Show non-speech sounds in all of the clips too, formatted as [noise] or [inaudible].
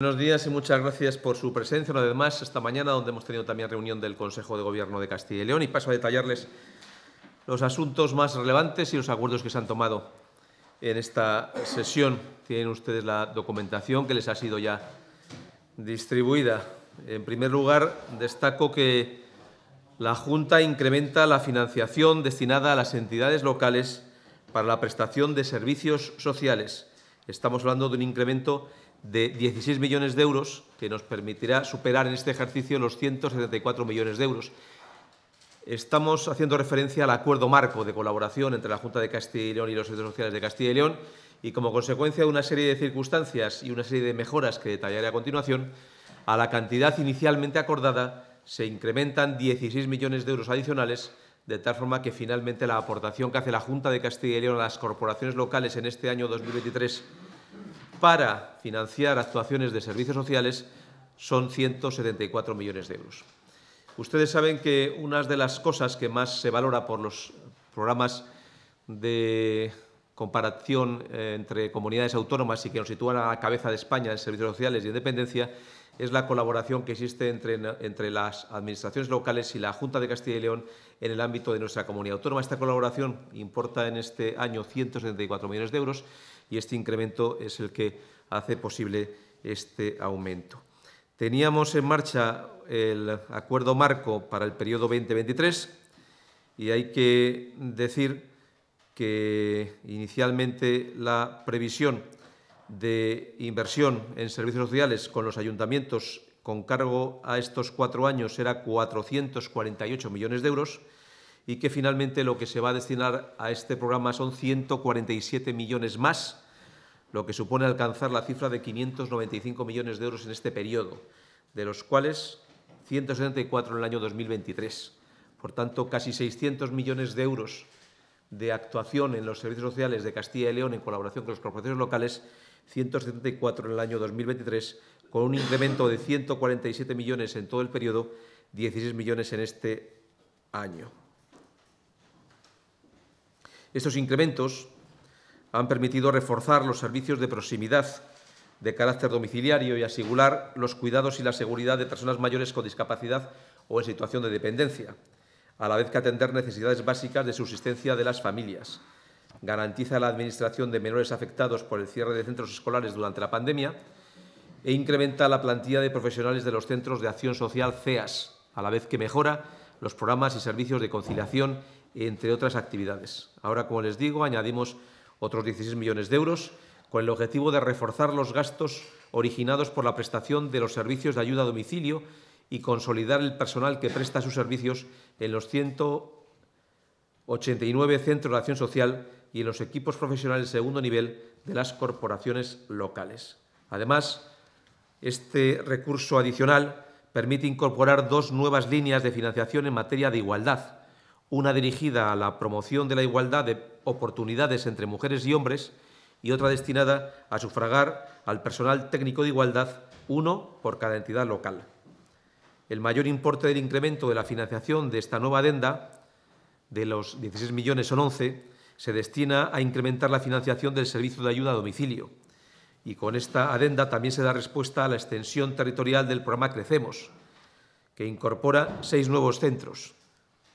Buenos días y muchas gracias por su presencia. Una vez más, esta mañana, donde hemos tenido también reunión del Consejo de Gobierno de Castilla y León, y paso a detallarles los asuntos más relevantes y los acuerdos que se han tomado en esta sesión. Tienen ustedes la documentación que les ha sido ya distribuida. En primer lugar, destaco que la Junta incrementa la financiación destinada a las entidades locales para la prestación de servicios sociales. Estamos hablando de un incremento de 16 millones de euros, que nos permitirá superar en este ejercicio los 174 millones de euros. Estamos haciendo referencia al acuerdo marco de colaboración entre la Junta de Castilla y León y los Centros Sociales de Castilla y León y, como consecuencia de una serie de circunstancias y una serie de mejoras que detallaré a continuación, a la cantidad inicialmente acordada se incrementan 16 millones de euros adicionales, de tal forma que finalmente la aportación que hace la Junta de Castilla y León a las corporaciones locales en este año 2023 para financiar actuaciones de servicios sociales son 174 millones de euros. Ustedes saben que una de las cosas que más se valora por los programas de comparación eh, entre comunidades autónomas y que nos sitúan a la cabeza de España en servicios sociales y en dependencia es la colaboración que existe entre, entre, las administraciones locales y la Junta de Castilla y León en el ámbito de nuestra comunidad autónoma. Esta colaboración importa en este año 174 millones de euros y este incremento es el que hace posible este aumento. Teníamos en marcha el acuerdo marco para el periodo 2023 y hay que decir que inicialmente la previsión de inversión en servicios sociales con los ayuntamientos con cargo a estos cuatro años era 448 millones de euros y que finalmente lo que se va a destinar a este programa son 147 millones más, lo que supone alcanzar la cifra de 595 millones de euros en este periodo, de los cuales 174 en el año 2023. Por tanto, casi 600 millones de euros de actuación en los servicios sociales de Castilla y León en colaboración con los corporaciones locales, 174 en el año 2023, con un incremento de 147 millones en todo el periodo, 16 millones en este año. Estos incrementos han permitido reforzar los servicios de proximidad de carácter domiciliario y asegurar los cuidados y la seguridad de personas mayores con discapacidad o en situación de dependencia, a la vez que atender necesidades básicas de subsistencia de las familias. Garantiza la administración de menores afectados por el cierre de centros escolares durante la pandemia e incrementa la plantilla de profesionales de los centros de acción social CEAS, a la vez que mejora los programas y servicios de conciliación entre otras actividades. Ahora, como les digo, añadimos otros 16 millones de euros con el objetivo de reforzar los gastos originados por la prestación de los servicios de ayuda a domicilio y consolidar el personal que presta sus servicios en los 189 centros de acción social y en los equipos profesionales de segundo nivel de las corporaciones locales. Además, este recurso adicional permite incorporar dos nuevas líneas de financiación en materia de igualdad, una dirigida a la promoción de la igualdad de oportunidades entre mujeres y hombres y otra destinada a sufragar al personal técnico de igualdad, uno por cada entidad local. El mayor importe del incremento de la financiación de esta nueva adenda, de los 16 millones son 11, se destina a incrementar la financiación del servicio de ayuda a domicilio. Y con esta adenda también se da respuesta a la extensión territorial del programa Crecemos, que incorpora seis nuevos centros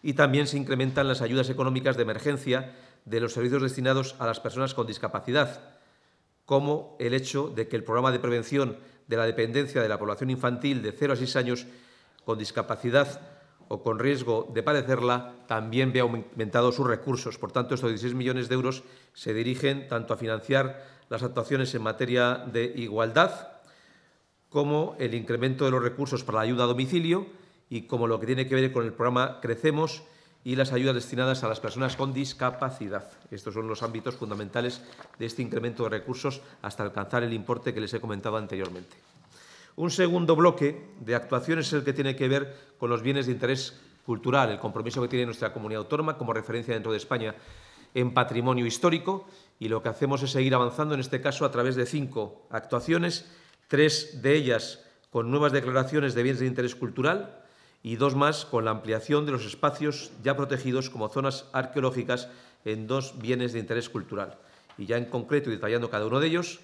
y también se incrementan las ayudas económicas de emergencia de los servicios destinados a las personas con discapacidad, como el hecho de que el programa de prevención de la dependencia de la población infantil de 0 a 6 años con discapacidad o con riesgo de padecerla también ve aumentado sus recursos. Por tanto, estos 16 millones de euros se dirigen tanto a financiar las actuaciones en materia de igualdad como el incremento de los recursos para la ayuda a domicilio, y como lo que tiene que ver con el programa Crecemos y las ayudas destinadas a las personas con discapacidad. Estos son los ámbitos fundamentales de este incremento de recursos hasta alcanzar el importe que les he comentado anteriormente. Un segundo bloque de actuaciones es el que tiene que ver con los bienes de interés cultural, el compromiso que tiene nuestra comunidad autónoma como referencia dentro de España en patrimonio histórico y lo que hacemos es seguir avanzando, en este caso, a través de cinco actuaciones, tres de ellas con nuevas declaraciones de bienes de interés cultural, y dos más con la ampliación de los espacios ya protegidos como zonas arqueológicas en dos bienes de interés cultural. Y ya en concreto y detallando cada uno de ellos,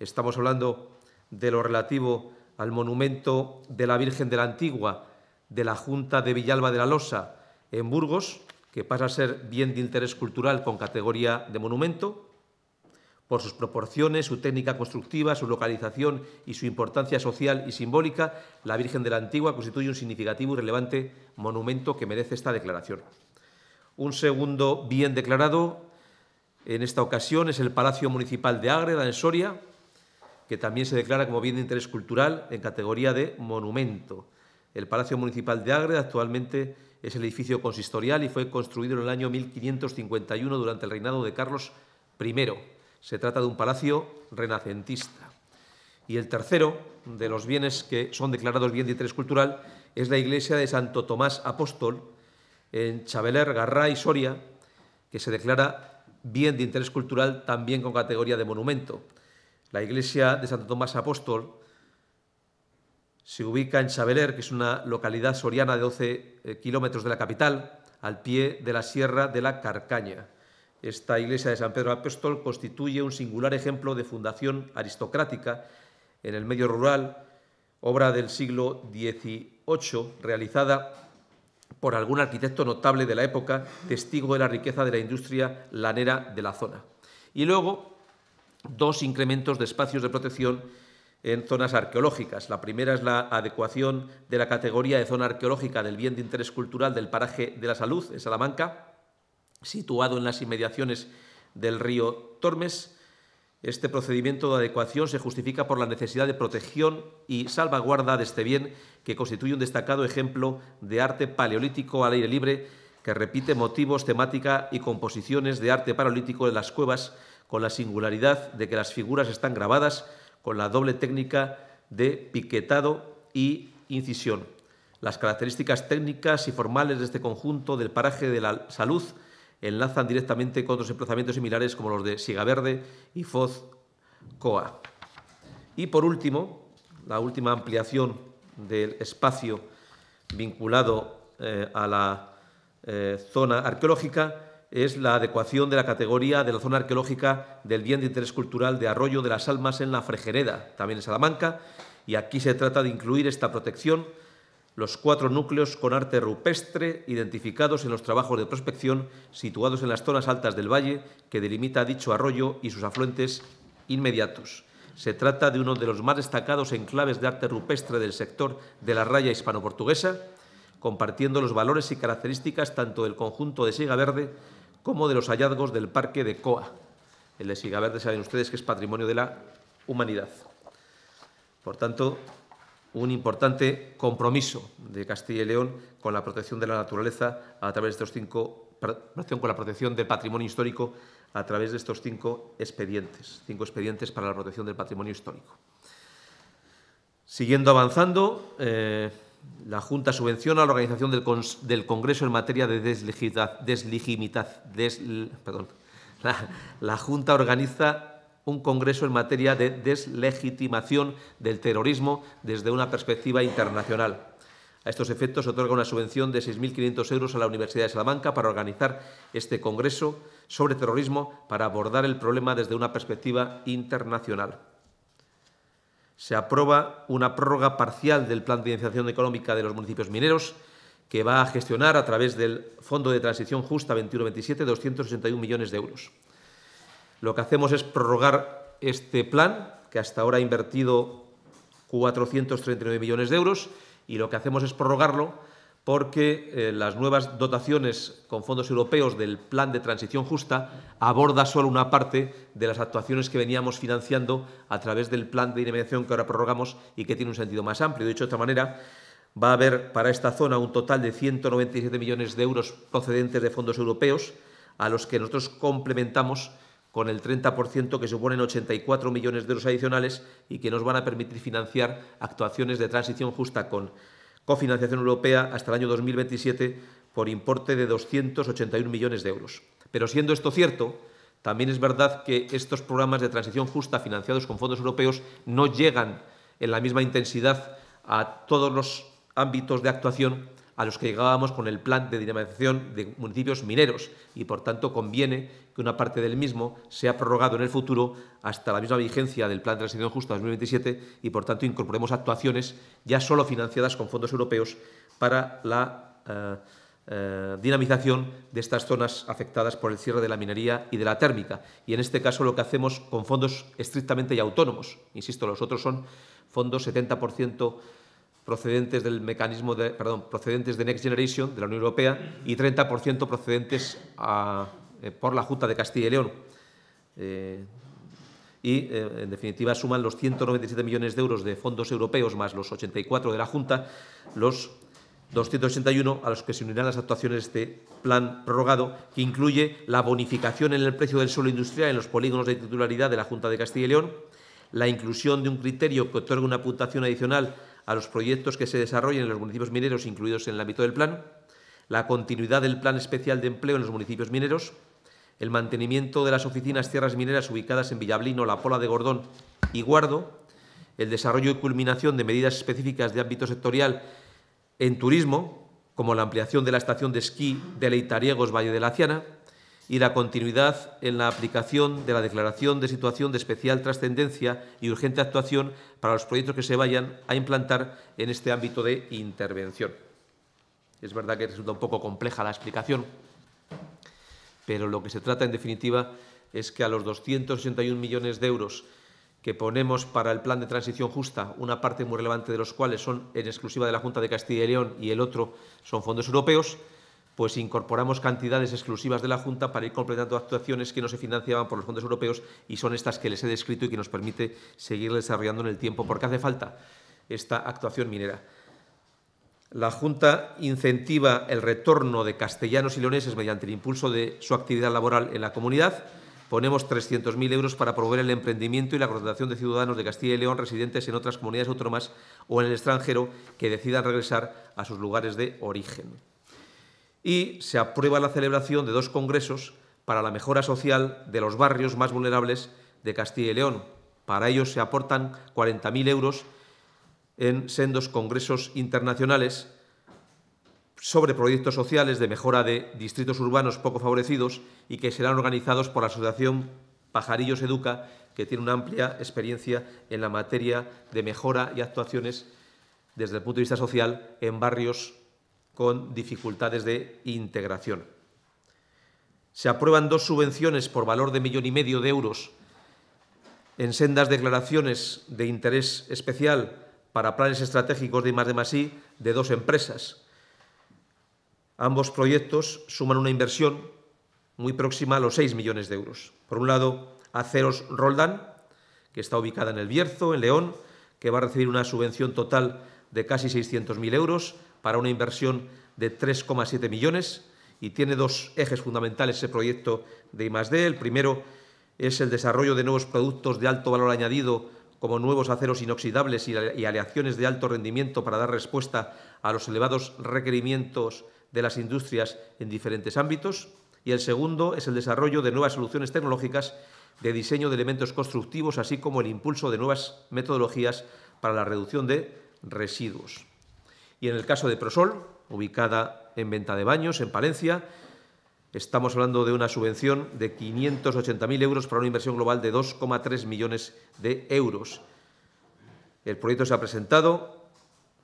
estamos hablando de lo relativo al monumento de la Virgen de la Antigua de la Junta de Villalba de la Losa en Burgos, que pasa a ser bien de interés cultural con categoría de monumento, por sus proporciones, su técnica constructiva, su localización y su importancia social y simbólica, la Virgen de la Antigua constituye un significativo y relevante monumento que merece esta declaración. Un segundo bien declarado en esta ocasión es el Palacio Municipal de Ágreda, en Soria, que también se declara como bien de interés cultural en categoría de monumento. El Palacio Municipal de Ágreda actualmente es el edificio consistorial y fue construido en el año 1551 durante el reinado de Carlos I. Se trata de un palacio renacentista. Y el tercero de los bienes que son declarados bien de interés cultural es la iglesia de Santo Tomás Apóstol en Chabeler, Garrá y Soria, que se declara bien de interés cultural también con categoría de monumento. La iglesia de Santo Tomás Apóstol se ubica en Chabeler, que es una localidad soriana de 12 eh, kilómetros de la capital, al pie de la Sierra de la Carcaña esta iglesia de San Pedro Apóstol constituye un singular ejemplo de fundación aristocrática en el medio rural, obra del siglo XVIII, realizada por algún arquitecto notable de la época, testigo de la riqueza de la industria lanera de la zona. Y luego, dos incrementos de espacios de protección en zonas arqueológicas. La primera es la adecuación de la categoría de zona arqueológica del bien de interés cultural del paraje de la salud en Salamanca, situado en las inmediaciones del río Tormes. Este procedimiento de adecuación se justifica por la necesidad de protección y salvaguarda de este bien, que constituye un destacado ejemplo de arte paleolítico al aire libre, que repite motivos, temática y composiciones de arte paleolítico de las cuevas, con la singularidad de que las figuras están grabadas con la doble técnica de piquetado y incisión. Las características técnicas y formales de este conjunto del paraje de la salud enlazan directamente con otros emplazamientos similares como los de Sigaverde y Foz Coa. Y por último, la última ampliación del espacio vinculado eh, a la eh, zona arqueológica es la adecuación de la categoría de la zona arqueológica del bien de interés cultural de Arroyo de las Almas en la Frejereda, también en Salamanca, y aquí se trata de incluir esta protección los cuatro núcleos con arte rupestre identificados en los trabajos de prospección situados en las zonas altas del valle que delimita dicho arroyo y sus afluentes inmediatos. Se trata de uno de los más destacados enclaves de arte rupestre del sector de la raya hispano-portuguesa, compartiendo los valores y características tanto del conjunto de Siga Verde como de los hallazgos del Parque de Coa. El de Siga Verde saben ustedes que es patrimonio de la humanidad. Por tanto, un importante compromiso de Castilla y León con la protección de la naturaleza a través de estos cinco con la protección del patrimonio histórico a través de estos cinco expedientes, cinco expedientes para la protección del patrimonio histórico. Siguiendo avanzando, eh, la Junta subvenciona la organización del, Congreso en materia de desligimitad, perdón, [laughs] la Junta organiza un congreso en materia de deslegitimación del terrorismo desde una perspectiva internacional. A estos efectos, se otorga una subvención de 6.500 euros a la Universidad de Salamanca para organizar este congreso sobre terrorismo para abordar el problema desde una perspectiva internacional. Se aprueba una prórroga parcial del Plan de Financiación Económica de los Municipios Mineros, que va a gestionar a través del Fondo de Transición Justa 21-27 281 millones de euros. Lo que hacemos es prorrogar este plan, que hasta ahora ha invertido 439 millones de euros, y lo que hacemos es prorrogarlo porque eh, las nuevas dotaciones con fondos europeos del plan de transición justa aborda solo una parte de las actuaciones que veníamos financiando a través del plan de inmediación que ahora prorrogamos y que tiene un sentido más amplio. De hecho, de otra manera, va a haber para esta zona un total de 197 millones de euros procedentes de fondos europeos a los que nosotros complementamos con el 30% que suponen 84 millones de euros adicionales y que nos van a permitir financiar actuaciones de transición justa con cofinanciación europea hasta el año 2027 por importe de 281 millones de euros. Pero siendo esto cierto, también es verdad que estos programas de transición justa financiados con fondos europeos no llegan en la misma intensidad a todos los ámbitos de actuación a los que llegábamos con el plan de dinamización de municipios mineros y por tanto conviene que una parte del mismo sea prorrogado en el futuro hasta la misma vigencia del Plan de Transición Justa 2027 y, por tanto, incorporemos actuaciones ya solo financiadas con fondos europeos para la eh, eh, dinamización de estas zonas afectadas por el cierre de la minería y de la térmica. Y en este caso lo que hacemos con fondos estrictamente y autónomos. Insisto, los otros son fondos 70% procedentes del mecanismo de, perdón, procedentes de Next Generation de la Unión Europea y 30% procedentes a, eh, por la Junta de Castilla y León. Eh, y, eh, en definitiva, suman los 197 millones de euros de fondos europeos más los 84 de la Junta, los 281 a los que se unirán las actuaciones de este plan prorrogado, que incluye la bonificación en el precio del suelo industrial en los polígonos de titularidad de la Junta de Castilla y León, la inclusión de un criterio que otorga una puntuación adicional a los proyectos que se desarrollen en los municipios mineros incluidos en el ámbito del plan, la continuidad del plan especial de empleo en los municipios mineros, el mantenimiento de las oficinas tierras mineras ubicadas en Villablino, La Pola de Gordón y Guardo, el desarrollo y culminación de medidas específicas de ámbito sectorial en turismo, como la ampliación de la estación de esquí de Leitariegos Valle de la Ciana, y la continuidad en la aplicación de la declaración de situación de especial trascendencia y urgente actuación para los proyectos que se vayan a implantar en este ámbito de intervención. Es verdad que resulta un poco compleja la explicación, pero lo que se trata en definitiva es que a los 281 millones de euros que ponemos para el plan de transición justa, una parte muy relevante de los cuales son en exclusiva de la Junta de Castilla y León y el otro son fondos europeos, pues incorporamos cantidades exclusivas de la Junta para ir completando actuaciones que no se financiaban por los fondos europeos y son estas que les he descrito y que nos permite seguir desarrollando en el tiempo porque hace falta esta actuación minera. La Junta incentiva el retorno de castellanos y leoneses mediante el impulso de su actividad laboral en la comunidad. Ponemos 300.000 euros para promover el emprendimiento y la contratación de ciudadanos de Castilla y León residentes en otras comunidades autónomas o en el extranjero que decidan regresar a sus lugares de origen. Y se aprueba la celebración de dos congresos para la mejora social de los barrios más vulnerables de Castilla y León. Para ello se aportan 40.000 euros en sendos congresos internacionales sobre proyectos sociales de mejora de distritos urbanos poco favorecidos y que serán organizados por la Asociación Pajarillos Educa, que tiene una amplia experiencia en la materia de mejora y actuaciones desde el punto de vista social en barrios con dificultades de integración. Se aprueban dos subvenciones por valor de millón y medio de euros en sendas declaraciones de interés especial para planes estratégicos de I de dos empresas. Ambos proyectos suman una inversión muy próxima a los 6 millones de euros. Por un lado, Aceros Roldán, que está ubicada en El Bierzo, en León, que va a recibir una subvención total de casi 600.000 euros para una inversión de 3,7 millones y tiene dos ejes fundamentales ese proyecto de I+D. El primero es el desarrollo de nuevos productos de alto valor añadido como nuevos aceros inoxidables y aleaciones de alto rendimiento para dar respuesta a los elevados requerimientos de las industrias en diferentes ámbitos. Y el segundo es el desarrollo de nuevas soluciones tecnológicas de diseño de elementos constructivos, así como el impulso de nuevas metodologías para la reducción de residuos. Y en el caso de Prosol, ubicada en Venta de Baños, en Palencia, Estamos hablando de una subvención de 580.000 euros para una inversión global de 2,3 millones de euros. El proyecto se ha presentado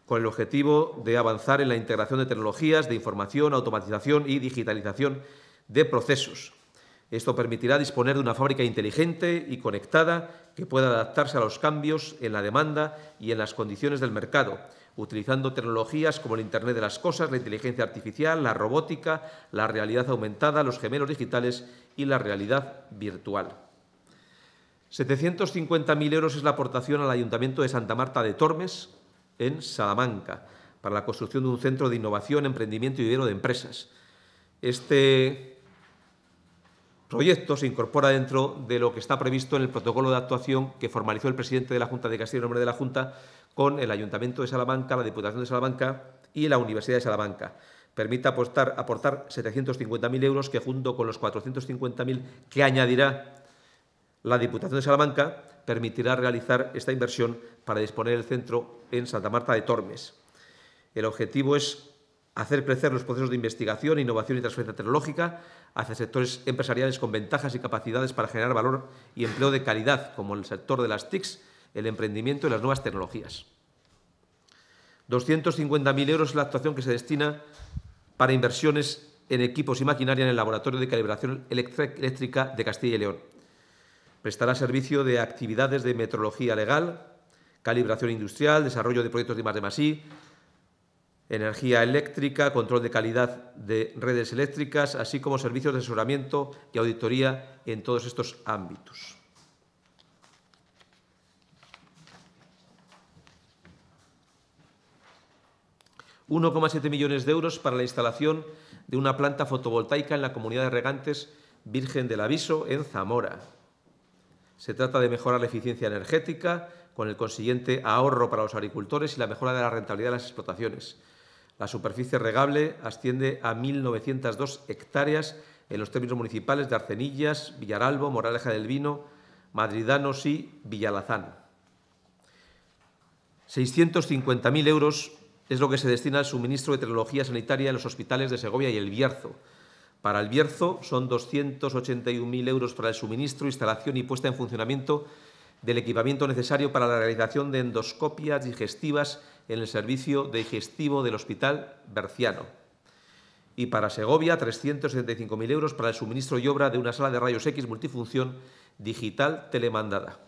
con el objetivo de avanzar en la integración de tecnologías de información, automatización y digitalización de procesos. Esto permitirá disponer de una fábrica inteligente y conectada que pueda adaptarse a los cambios en la demanda y en las condiciones del mercado utilizando tecnologías como el Internet de las Cosas, la inteligencia artificial, la robótica, la realidad aumentada, los gemelos digitales y la realidad virtual. 750.000 euros es la aportación al Ayuntamiento de Santa Marta de Tormes, en Salamanca, para la construcción de un centro de innovación, emprendimiento y dinero de empresas. Este proyecto se incorpora dentro de lo que está previsto en el protocolo de actuación que formalizó el presidente de la Junta de Castilla en nombre de la Junta con el Ayuntamiento de Salamanca, la Diputación de Salamanca y la Universidad de Salamanca. Permite apostar, aportar 750.000 euros que junto con los 450.000 que añadirá la Diputación de Salamanca permitirá realizar esta inversión para disponer el centro en Santa Marta de Tormes. El objetivo es hacer crecer los procesos de investigación, innovación y transferencia tecnológica hacia sectores empresariales con ventajas y capacidades para generar valor y empleo de calidad, como el sector de las TICs, el emprendimiento y las nuevas tecnologías. 250.000 euros es la actuación que se destina para inversiones en equipos y maquinaria en el Laboratorio de Calibración Eléctrica de Castilla y León. Prestará servicio de actividades de metrología legal, calibración industrial, desarrollo de proyectos de más de energía eléctrica, control de calidad de redes eléctricas, así como servicios de asesoramiento y auditoría en todos estos ámbitos. 1,7 millones de euros para la instalación de una planta fotovoltaica en la comunidad de regantes Virgen del Aviso, en Zamora. Se trata de mejorar la eficiencia energética, con el consiguiente ahorro para los agricultores y la mejora de la rentabilidad de las explotaciones. La superficie regable asciende a 1.902 hectáreas en los términos municipales de Arcenillas, Villaralbo, Moraleja del Vino, Madridanos y Villalazán. 650.000 euros es lo que se destina al suministro de tecnología sanitaria en los hospitales de Segovia y El Bierzo. Para El Bierzo son 281.000 euros para el suministro, instalación y puesta en funcionamiento del equipamiento necesario para la realización de endoscopias digestivas en el servicio digestivo del Hospital Berciano. Y para Segovia, 375.000 euros para el suministro y obra de una sala de rayos X multifunción digital telemandada.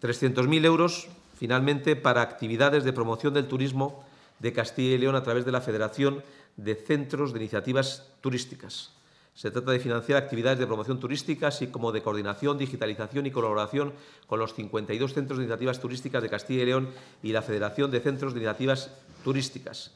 300.000 euros finalmente para actividades de promoción del turismo de Castilla y León a través de la Federación de Centros de Iniciativas Turísticas. Se trata de financiar actividades de promoción turística, así como de coordinación, digitalización y colaboración con los 52 centros de iniciativas turísticas de Castilla y León y la Federación de Centros de Iniciativas Turísticas.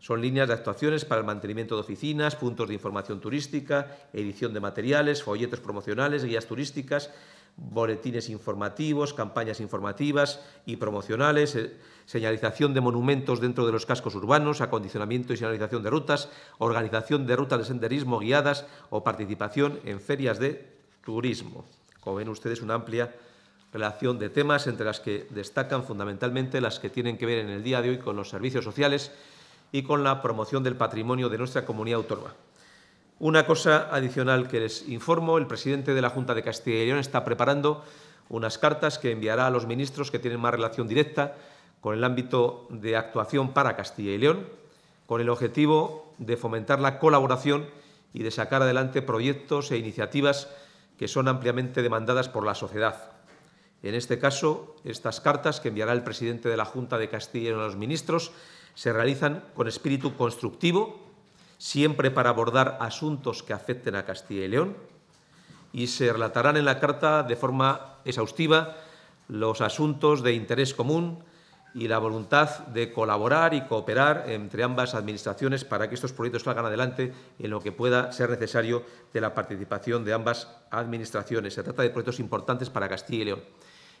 Son líneas de actuaciones para el mantenimiento de oficinas, puntos de información turística, edición de materiales, folletos promocionales, guías turísticas, boletines informativos, campañas informativas y promocionales, eh, señalización de monumentos dentro de los cascos urbanos, acondicionamiento y señalización de rutas, organización de rutas de senderismo guiadas o participación en ferias de turismo. Como ven ustedes, una amplia relación de temas entre las que destacan fundamentalmente las que tienen que ver en el día de hoy con los servicios sociales y con la promoción del patrimonio de nuestra comunidad autónoma. Una cosa adicional que les informo, el presidente de la Junta de Castilla y León está preparando unas cartas que enviará a los ministros que tienen más relación directa con el ámbito de actuación para Castilla y León, con el objetivo de fomentar la colaboración y de sacar adelante proyectos e iniciativas que son ampliamente demandadas por la sociedad. En este caso, estas cartas que enviará el presidente de la Junta de Castilla y León a los ministros se realizan con espíritu constructivo siempre para abordar asuntos que afecten a Castilla y León, y se relatarán en la carta de forma exhaustiva los asuntos de interés común y la voluntad de colaborar y cooperar entre ambas administraciones para que estos proyectos salgan adelante en lo que pueda ser necesario de la participación de ambas administraciones. Se trata de proyectos importantes para Castilla y León.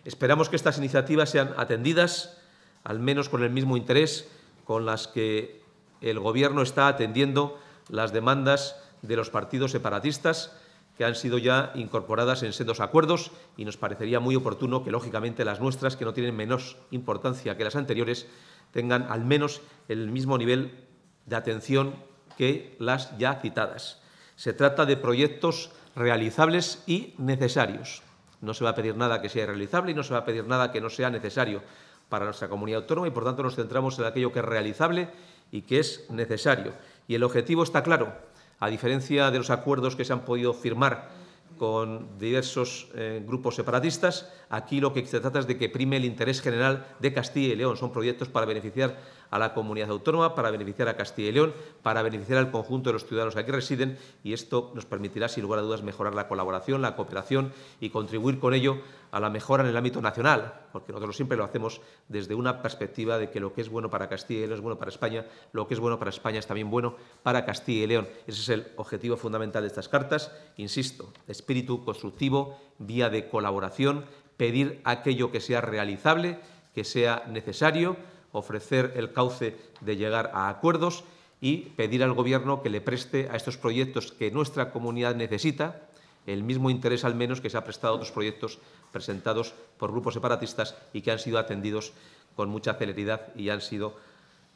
Esperamos que estas iniciativas sean atendidas, al menos con el mismo interés con las que el Gobierno está atendiendo las demandas de los partidos separatistas que han sido ya incorporadas en sendos acuerdos y nos parecería muy oportuno que, lógicamente, las nuestras, que no tienen menos importancia que las anteriores, tengan al menos el mismo nivel de atención que las ya citadas. Se trata de proyectos realizables y necesarios. No se va a pedir nada que sea irrealizable y no se va a pedir nada que no sea necesario para nuestra comunidad autónoma y, por tanto, nos centramos en aquello que es realizable y que es necesario. Y el objetivo está claro, a diferencia de los acuerdos que se han podido firmar con diversos eh, grupos separatistas, aquí lo que se trata es de que prime el interés general de Castilla y León. Son proyectos para beneficiar a la comunidad autónoma, para beneficiar a Castilla y León, para beneficiar al conjunto de los ciudadanos que aquí residen y esto nos permitirá, sin lugar a dudas, mejorar la colaboración, la cooperación y contribuir con ello a la mejora en el ámbito nacional, porque nosotros siempre lo hacemos desde una perspectiva de que lo que es bueno para Castilla y León es bueno para España, lo que es bueno para España es también bueno para Castilla y León. Ese es el objetivo fundamental de estas cartas, insisto, espíritu constructivo, vía de colaboración, pedir aquello que sea realizable, que sea necesario, ofrecer el cauce de llegar a acuerdos y pedir al Gobierno que le preste a estos proyectos que nuestra comunidad necesita el mismo interés al menos que se ha prestado a otros proyectos presentados por grupos separatistas y que han sido atendidos con mucha celeridad y han sido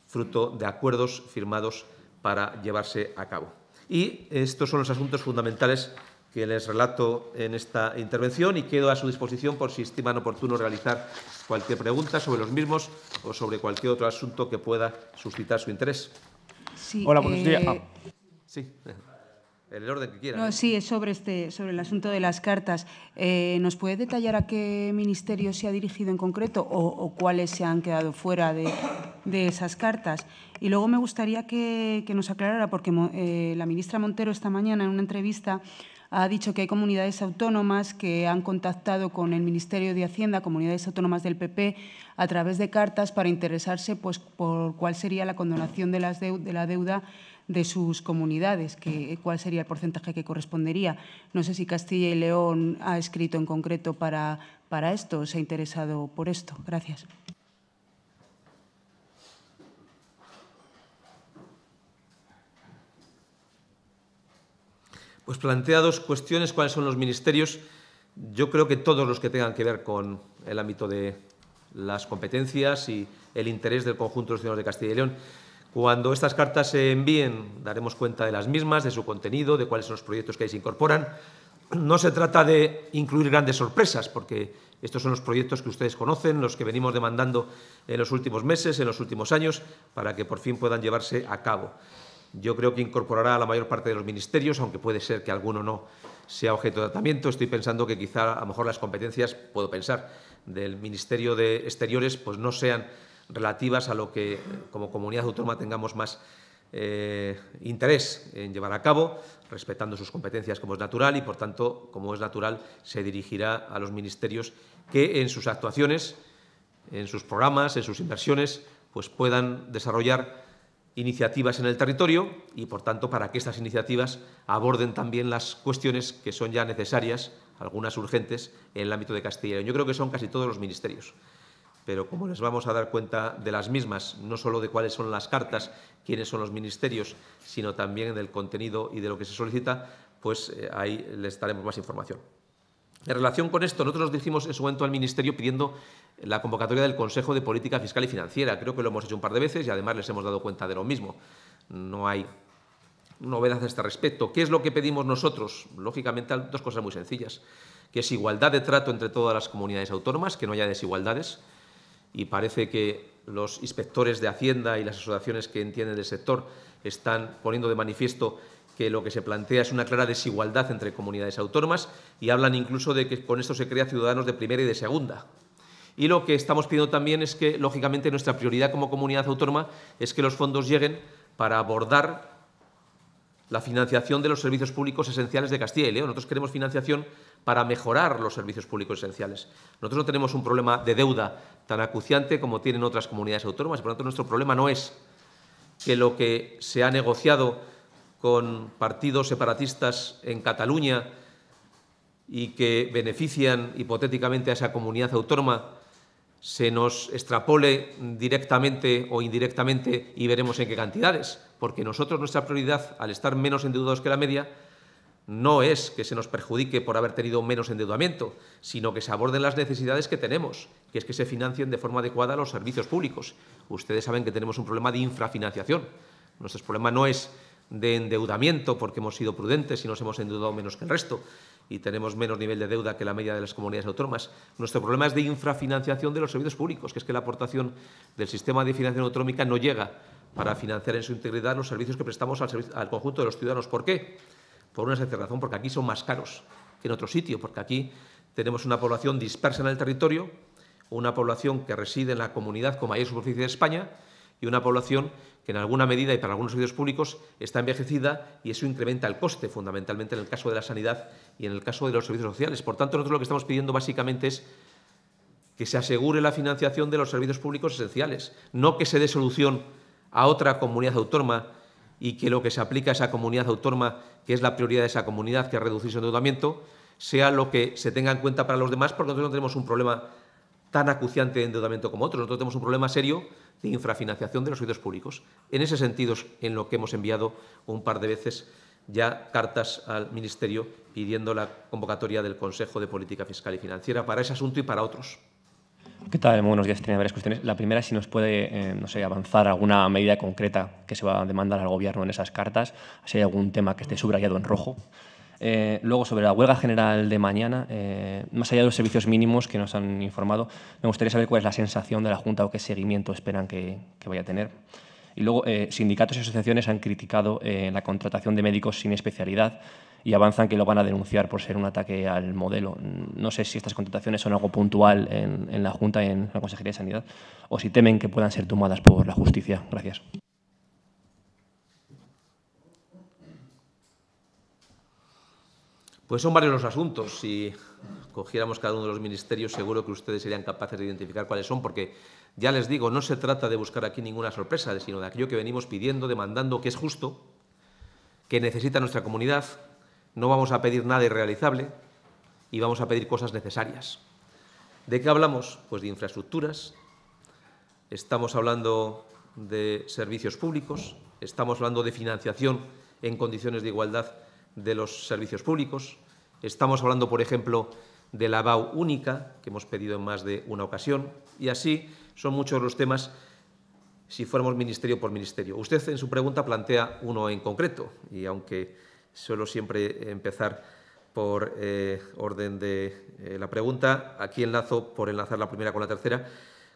fruto de acuerdos firmados para llevarse a cabo. Y estos son los asuntos fundamentales que les relato en esta intervención y quedo a su disposición por si estiman oportuno realizar cualquier pregunta sobre los mismos o sobre cualquier otro asunto que pueda suscitar su interés. Sí, Hola, buenos eh, días. Ah. Sí. [laughs] En el orden que quiera. sí, es sobre, este, sobre el asunto de las cartas. Eh, ¿Nos puede detallar a qué ministerio se ha dirigido en concreto o, cuáles se han quedado fuera de, esas cartas? Y luego me gustaría que, nos aclarara, porque eh, la ministra Montero esta mañana en una entrevista ha dicho que hay comunidades autónomas que han contactado con el Ministerio de Hacienda, comunidades autónomas del PP, a través de cartas para interesarse pues, por cuál sería la condonación de, las la deuda de sus comunidades, cuál sería el porcentaje que correspondería. No sé si Castilla y León ha escrito en concreto para, para esto, se ha interesado por esto. Gracias. pues plantea dos cuestiones, cuáles son los ministerios. Yo creo que todos los que tengan que ver con el ámbito de las competencias y el interés del conjunto de los ciudadanos de Castilla y León. Cuando estas cartas se envíen, daremos cuenta de las mismas, de su contenido, de cuáles son los proyectos que ahí se incorporan. No se trata de incluir grandes sorpresas, porque estos son los proyectos que ustedes conocen, los que venimos demandando en los últimos meses, en los últimos años, para que por fin puedan llevarse a cabo. Yo creo que incorporará a la mayor parte de los ministerios, aunque puede ser que alguno no sea objeto de tratamiento. Estoy pensando que quizá a lo mejor las competencias, puedo pensar, del Ministerio de Exteriores pues no sean relativas a lo que eh, como comunidad autónoma tengamos más eh, interés en llevar a cabo, respetando sus competencias como es natural y, por tanto, como es natural, se dirigirá a los ministerios que en sus actuaciones, en sus programas, en sus inversiones, pues puedan desarrollar iniciativas en el territorio y, por tanto, para que estas iniciativas aborden también las cuestiones que son ya necesarias, algunas urgentes, en el ámbito de Castilla y León. Yo creo que son casi todos los ministerios pero como les vamos a dar cuenta de las mismas, no solo de cuáles son las cartas, quiénes son los ministerios, sino también del contenido y de lo que se solicita, pues eh, ahí les daremos más información. En relación con esto, nosotros nos dijimos en su momento al Ministerio pidiendo la convocatoria del Consejo de Política Fiscal y Financiera. Creo que lo hemos hecho un par de veces y además les hemos dado cuenta de lo mismo. No hay novedad a este respecto. ¿Qué es lo que pedimos nosotros? Lógicamente, dos cosas muy sencillas, que es igualdad de trato entre todas las comunidades autónomas, que no haya desigualdades, y parece que los inspectores de Hacienda y las asociaciones que entienden del sector están poniendo de manifiesto que lo que se plantea es una clara desigualdad entre comunidades autónomas y hablan incluso de que con esto se crea ciudadanos de primera y de segunda. Y lo que estamos pidiendo también es que, lógicamente, nuestra prioridad como comunidad autónoma es que los fondos lleguen para abordar la financiación de los servicios públicos esenciales de Castilla y León. Nosotros queremos financiación para mejorar los servicios públicos esenciales. Nosotros no tenemos un problema de deuda tan acuciante como tienen otras comunidades autónomas por lo tanto, nuestro problema no es que lo que se ha negociado con partidos separatistas en Cataluña y que benefician hipotéticamente a esa comunidad autónoma, se nos extrapole directamente o indirectamente y veremos en qué cantidades, porque nosotros nuestra prioridad, al estar menos endeudados que la media, no es que se nos perjudique por haber tenido menos endeudamiento, sino que se aborden las necesidades que tenemos, que es que se financien de forma adecuada los servicios públicos. Ustedes saben que tenemos un problema de infrafinanciación. Nuestro problema no es de endeudamiento porque hemos sido prudentes y nos hemos endeudado menos que el resto y tenemos menos nivel de deuda que la media de las comunidades autónomas. Nuestro problema es de infrafinanciación de los servicios públicos, que es que la aportación del sistema de financiación autonómica no llega para financiar en su integridad los servicios que prestamos al, conjunto de los ciudadanos. ¿Por qué? Por una sencilla razón, porque aquí son más caros que en otro sitio, porque aquí tenemos una población dispersa en el territorio, una población que reside en la comunidad con mayor superficie de España y una población que en alguna medida y para algunos servicios públicos está envejecida y eso incrementa el coste, fundamentalmente en el caso de la sanidad y en el caso de los servicios sociales. Por tanto, nosotros lo que estamos pidiendo básicamente es que se asegure la financiación de los servicios públicos esenciales, no que se dé solución a otra comunidad autónoma y que lo que se aplica a esa comunidad autónoma, que es la prioridad de esa comunidad, que es reducir su endeudamiento, sea lo que se tenga en cuenta para los demás, porque nosotros no tenemos un problema tan acuciante de endeudamiento como otros. Nosotros tenemos un problema serio de infrafinanciación de los servicios públicos. En ese sentido, en lo que hemos enviado un par de veces ya cartas al Ministerio pidiendo la convocatoria del Consejo de Política Fiscal y Financiera para ese asunto y para otros. ¿Qué tal? buenos días. Tenía varias cuestiones. La primera, si nos puede, eh, no sé, avanzar alguna medida concreta que se va a demandar al Gobierno en esas cartas. Si hay algún tema que esté subrayado en rojo. Eh, luego, sobre la huelga general de mañana, eh, más allá de los servicios mínimos que nos han informado, me gustaría saber cuál es la sensación de la Junta o qué seguimiento esperan que, vaya a tener. Y luego, eh, sindicatos y asociaciones han criticado la contratación de médicos sin especialidad y avanzan que lo van a denunciar por ser un ataque al modelo. No sé si estas contrataciones son algo puntual en, en la Junta y en la Consejería de Sanidad o si temen que puedan ser tomadas por la justicia. Gracias. Pues son varios los asuntos. Si cogiéramos cada uno de los ministerios, seguro que ustedes serían capaces de identificar cuáles son, porque ya les digo, no se trata de buscar aquí ninguna sorpresa, sino de aquello que venimos pidiendo, demandando, que es justo, que necesita nuestra comunidad. No vamos a pedir nada irrealizable y vamos a pedir cosas necesarias. ¿De qué hablamos? Pues de infraestructuras, estamos hablando de servicios públicos, estamos hablando de financiación en condiciones de igualdad de los servicios públicos. Estamos hablando, por ejemplo, de la BAU única, que hemos pedido en más de una ocasión, y así son muchos los temas si fuéramos ministerio por ministerio. Usted en su pregunta plantea uno en concreto, y aunque suelo siempre empezar por eh, orden de eh, la pregunta, aquí enlazo por enlazar la primera con la tercera.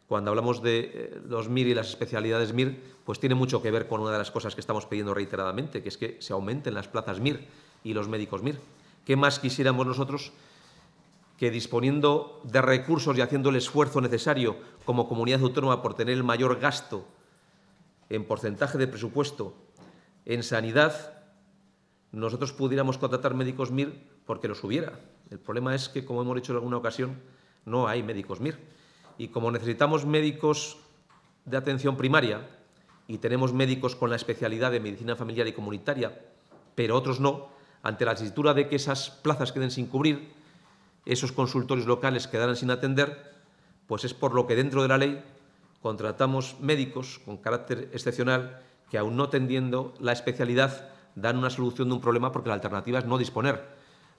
Cuando hablamos de eh, los MIR y las especialidades MIR, pues tiene mucho que ver con una de las cosas que estamos pidiendo reiteradamente, que es que se aumenten las plazas MIR y los médicos MIR. ¿Qué más quisiéramos nosotros que disponiendo de recursos y haciendo el esfuerzo necesario como comunidad autónoma por tener el mayor gasto en porcentaje de presupuesto en sanidad, nosotros pudiéramos contratar médicos MIR porque los hubiera. El problema es que, como hemos dicho en alguna ocasión, no hay médicos MIR. Y como necesitamos médicos de atención primaria y tenemos médicos con la especialidad de medicina familiar y comunitaria, pero otros no, ante la situación de que esas plazas queden sin cubrir, esos consultorios locales quedarán sin atender, pues es por lo que dentro de la ley contratamos médicos con carácter excepcional que aún no atendiendo la especialidad dan una solución de un problema porque la alternativa es no disponer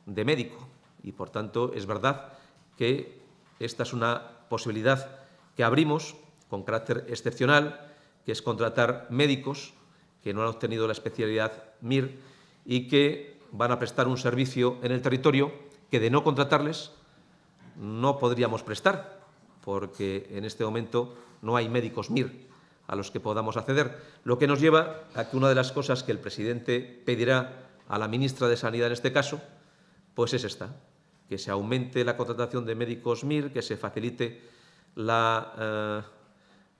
de médico. Y por tanto es verdad que esta es una posibilidad que abrimos con carácter excepcional, que es contratar médicos que no han obtenido la especialidad MIR y que van a prestar un servicio en el territorio que de no contratarles no podríamos prestar, porque en este momento no hay médicos MIR a los que podamos acceder, lo que nos lleva a que una de las cosas que el presidente pedirá a la ministra de Sanidad en este caso, pues es esta, que se aumente la contratación de médicos MIR, que se facilite la eh,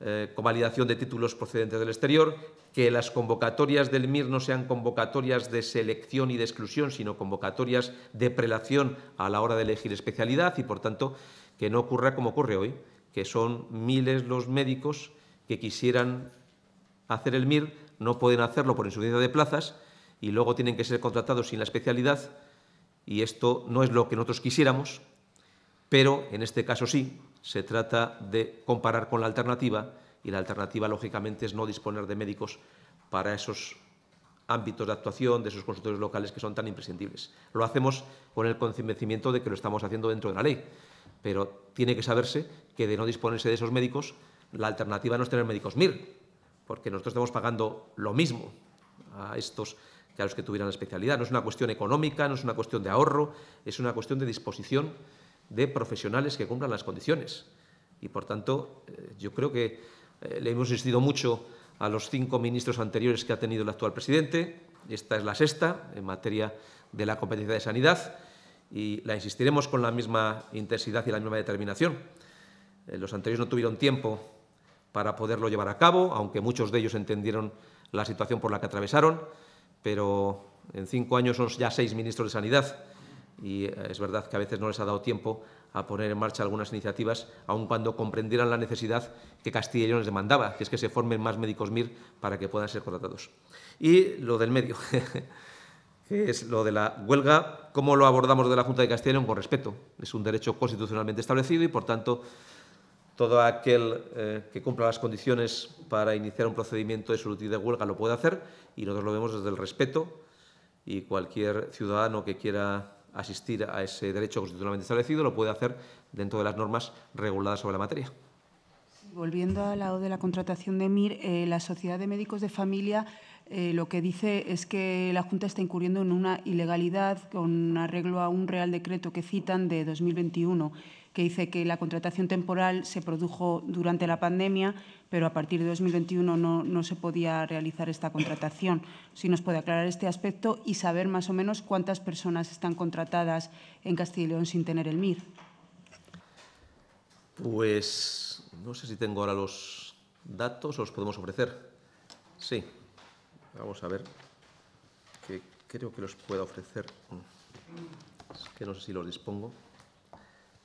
eh, con validación de títulos procedentes del exterior, que las convocatorias del MIR no sean convocatorias de selección y de exclusión, sino convocatorias de prelación a la hora de elegir especialidad y, por tanto, que no ocurra como ocurre hoy, que son miles los médicos que quisieran hacer el MIR, no pueden hacerlo por insuficiencia de plazas y luego tienen que ser contratados sin la especialidad y esto no es lo que nosotros quisiéramos, pero en este caso sí, se trata de comparar con la alternativa y la alternativa, lógicamente, es no disponer de médicos para esos ámbitos de actuación de esos consultores locales que son tan imprescindibles. Lo hacemos con el convencimiento de que lo estamos haciendo dentro de la ley, pero tiene que saberse que de no disponerse de esos médicos, la alternativa no es tener médicos mil, porque nosotros estamos pagando lo mismo a estos que a los que tuvieran la especialidad. No es una cuestión económica, no es una cuestión de ahorro, es una cuestión de disposición de profesionales que cumplan las condiciones. Y por tanto, eh, yo creo que eh, le hemos insistido mucho a los cinco ministros anteriores que ha tenido el actual presidente. Esta es la sexta en materia de la competencia de sanidad y la insistiremos con la misma intensidad y la misma determinación. Eh, los anteriores no tuvieron tiempo para poderlo llevar a cabo, aunque muchos de ellos entendieron la situación por la que atravesaron, pero en cinco años son ya seis ministros de Sanidad y eh, es verdad que a veces no les ha dado tiempo a poner en marcha algunas iniciativas, aun cuando comprendieran la necesidad que Castilla y León les demandaba, que es que se formen más médicos MIR para que puedan ser contratados. Y lo del medio, [laughs] que es lo de la huelga, ¿cómo lo abordamos de la Junta de Castilla y León? Con respeto. Es un derecho constitucionalmente establecido y, por tanto, todo aquel eh, que cumpla las condiciones para iniciar un procedimiento de solicitud de huelga lo puede hacer y nosotros lo vemos desde el respeto y cualquier ciudadano que quiera asistir a ese derecho constitucionalmente establecido, lo puede hacer dentro de las normas reguladas sobre la materia. volviendo al lado de la contratación de MIR, eh, la Sociedad de Médicos de Familia eh, lo que dice es que la Junta está incurriendo en una ilegalidad con arreglo a un Real Decreto que citan de 2021 que dice que la contratación temporal se produjo durante la pandemia, pero a partir de 2021 no, se podía realizar esta contratación. Si nos puede aclarar este aspecto y saber más o menos cuántas personas están contratadas en Castilla y León sin tener el MIR. Pues no sé si tengo ahora los datos, o los podemos ofrecer. Sí, vamos a ver, que creo que los pueda ofrecer. Es que no sé si los dispongo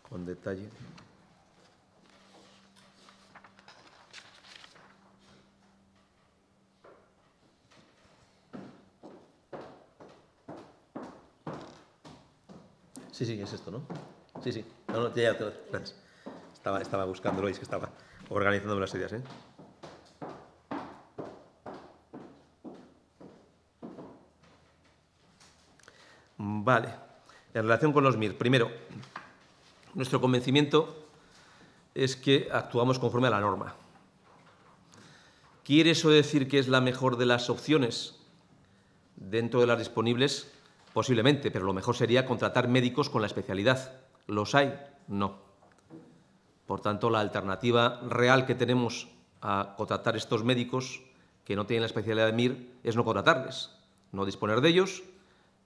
con detalle. Sí, sí, es esto, ¿no? Sí, sí. No, no, ya, gracias. Estaba, estaba buscándolo y que estaba organizando las ideas, ¿eh? Vale. En relación con los MIR, primero, nuestro convencimiento es que actuamos conforme a la norma. ¿Quiere eso decir que es la mejor de las opciones dentro de las disponibles? Posiblemente, pero lo mejor sería contratar médicos con la especialidad. ¿Los hay? No. Por tanto, la alternativa real que tenemos a contratar estos médicos que no tienen la especialidad de MIR es no contratarles, no disponer de ellos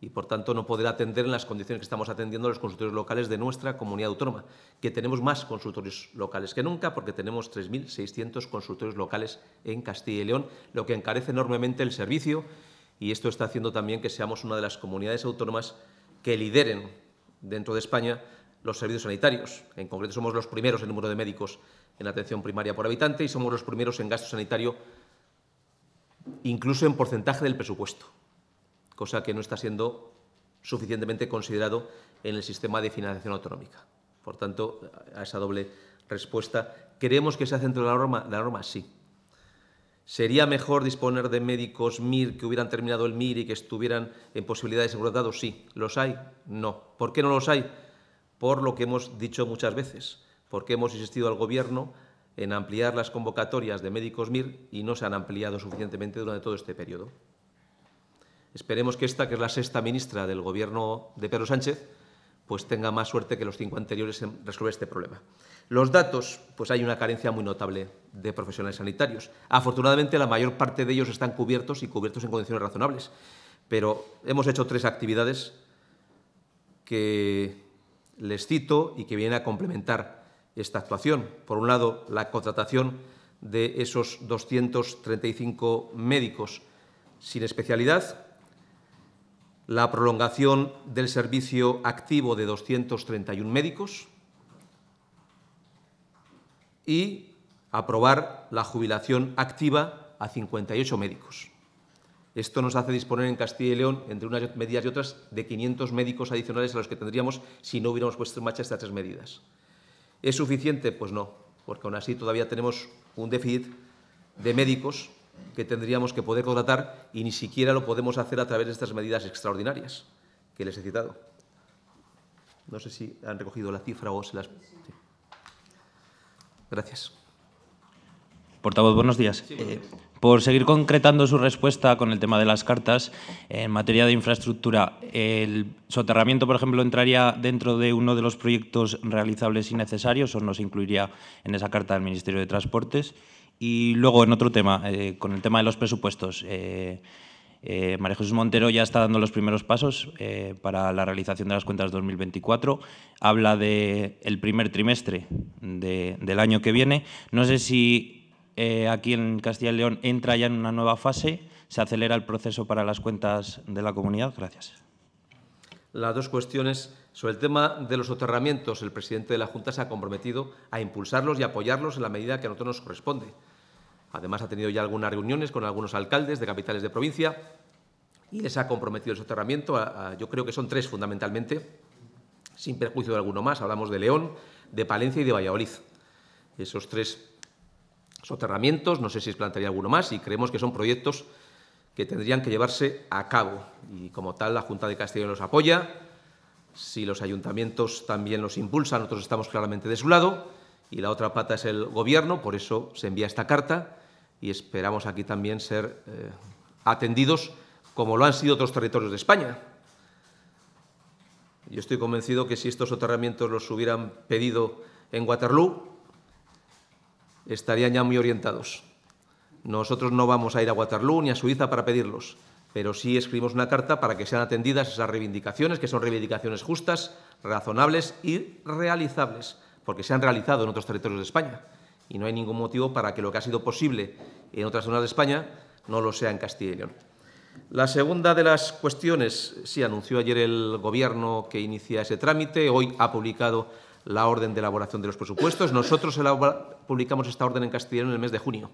y por tanto no poder atender en las condiciones que estamos atendiendo los consultorios locales de nuestra comunidad autónoma, que tenemos más consultorios locales que nunca porque tenemos 3.600 consultorios locales en Castilla y León, lo que encarece enormemente el servicio y esto está haciendo también que seamos una de las comunidades autónomas que lideren dentro de España los servicios sanitarios. En concreto somos los primeros en número de médicos en atención primaria por habitante y somos los primeros en gasto sanitario, incluso en porcentaje del presupuesto cosa que no está siendo suficientemente considerado en el sistema de financiación autonómica. Por tanto, a esa doble respuesta, ¿queremos que sea centro de la norma? la norma sí. ¿Sería mejor disponer de médicos MIR que hubieran terminado el MIR y que estuvieran en posibilidad de seguridad dado? Sí. ¿Los hay? No. ¿Por qué no los hay? Por lo que hemos dicho muchas veces, porque hemos insistido al Gobierno en ampliar las convocatorias de médicos MIR y no se han ampliado suficientemente durante todo este periodo. Esperemos que esta, que es la sexta ministra del gobierno de Pedro Sánchez, pues tenga más suerte que los cinco anteriores en resolver este problema. Los datos, pues hay una carencia muy notable de profesionales sanitarios. Afortunadamente, la mayor parte de ellos están cubiertos y cubiertos en condiciones razonables. Pero hemos hecho tres actividades que les cito y que vienen a complementar esta actuación. Por un lado, la contratación de esos 235 médicos sin especialidad, la prolongación del servicio activo de 231 médicos y aprobar la jubilación activa a 58 médicos. Esto nos hace disponer en Castilla y León, entre unas medidas y otras, de 500 médicos adicionales a los que tendríamos si no hubiéramos puesto en marcha estas tres medidas. ¿Es suficiente? Pues no, porque aún así todavía tenemos un déficit de médicos que tendríamos que poder contratar y ni siquiera lo podemos hacer a través de estas medidas extraordinarias que les he citado. No sé si han recogido la cifra o se las... Gracias. Portavoz, buenos eh, días. por seguir concretando su respuesta con el tema de las cartas, en materia de infraestructura, ¿el soterramiento, por ejemplo, entraría dentro de uno de los proyectos realizables y necesarios o no se incluiría en esa carta del Ministerio de Transportes? Y luego, en otro tema, eh, con el tema de los presupuestos. Eh, eh, María Jesús Montero ya está dando los primeros pasos eh, para la realización de las cuentas 2024. Habla del el primer trimestre del año que viene. No sé si aquí en Castilla y León entra ya en una nueva fase. ¿Se acelera el proceso para las cuentas de la comunidad? Gracias. Las dos cuestiones. Sobre el tema de los soterramientos, el presidente de la Junta se ha comprometido a impulsarlos y apoyarlos en la medida que a nosotros nos corresponde. Además, ha tenido ya algunas reuniones con algunos alcaldes de capitales de provincia y les ha comprometido el soterramiento. yo creo que son tres fundamentalmente, sin perjuicio de alguno más. Hablamos de León, de Palencia y de Valladolid. Esos tres soterramientos, no sé si se plantearía alguno más, y creemos que son proyectos que tendrían que llevarse a cabo. Y como tal, la Junta de Castilla los apoya. Si los ayuntamientos también los impulsan, nosotros estamos claramente de su lado. Y la otra pata es el Gobierno, por eso se envía esta carta y esperamos aquí también ser eh, atendidos como lo han sido otros territorios de España. Yo estoy convencido que si estos soterramientos los hubieran pedido en Waterloo, estarían ya muy orientados. Nosotros no vamos a ir a Waterloo ni a Suiza para pedirlos, pero sí escribimos una carta para que sean atendidas esas reivindicaciones, que son reivindicaciones justas, razonables y realizables, porque se han realizado en otros territorios de España y no hay ningún motivo para que lo que ha sido posible en otras zonas de España no lo sea en Castilla y León. La segunda de las cuestiones, sí, anunció ayer el Gobierno que inicia ese trámite, hoy ha publicado la orden de elaboración de los presupuestos. Nosotros publicamos esta orden en León en el mes de junio.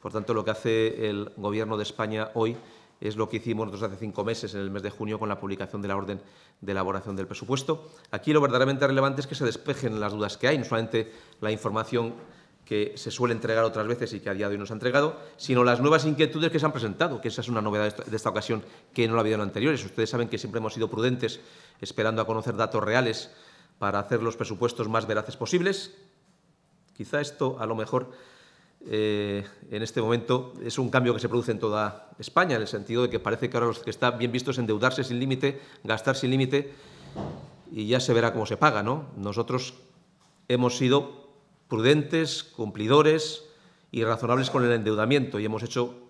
Por tanto, lo que hace el Gobierno de España hoy es lo que hicimos nosotros hace cinco meses, en el mes de junio, con la publicación de la orden de elaboración del presupuesto. Aquí lo verdaderamente relevante es que se despejen las dudas que hay, no solamente la información que se suele entregar otras veces y que a día de hoy nos ha entregado, sino las nuevas inquietudes que se han presentado, que esa es una novedad de esta ocasión que no la ha habido en anteriores. Ustedes saben que siempre hemos sido prudentes esperando a conocer datos reales para hacer los presupuestos más veraces posibles. Quizá esto, a lo mejor, eh, en este momento es un cambio que se produce en toda España, en el sentido de que parece que ahora los que está bien visto es endeudarse sin límite, gastar sin límite, y ya se verá cómo se paga. ¿no? Nosotros hemos sido prudentes, cumplidores y razonables con el endeudamiento y hemos hecho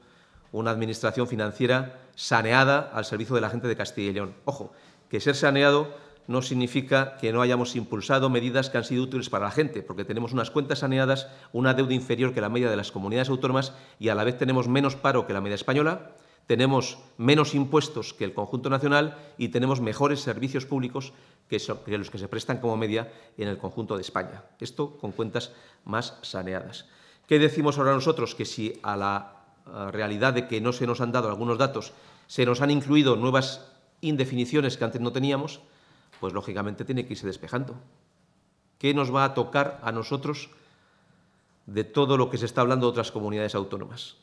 una administración financiera saneada al servicio de la gente de Castilla y León. Ojo, que ser saneado no significa que no hayamos impulsado medidas que han sido útiles para la gente, porque tenemos unas cuentas saneadas, una deuda inferior que la media de las comunidades autónomas y a la vez tenemos menos paro que la media española, tenemos menos impuestos que el conjunto nacional y tenemos mejores servicios públicos que, los que se prestan como media en el conjunto de España. Esto con cuentas más saneadas. ¿Qué decimos ahora nosotros? Que si a la realidad de que no se nos han dado algunos datos se nos han incluido nuevas indefiniciones que antes no teníamos, pues lógicamente tiene que irse despejando. ¿Qué nos va a tocar a nosotros de todo lo que se está hablando de otras comunidades autónomas?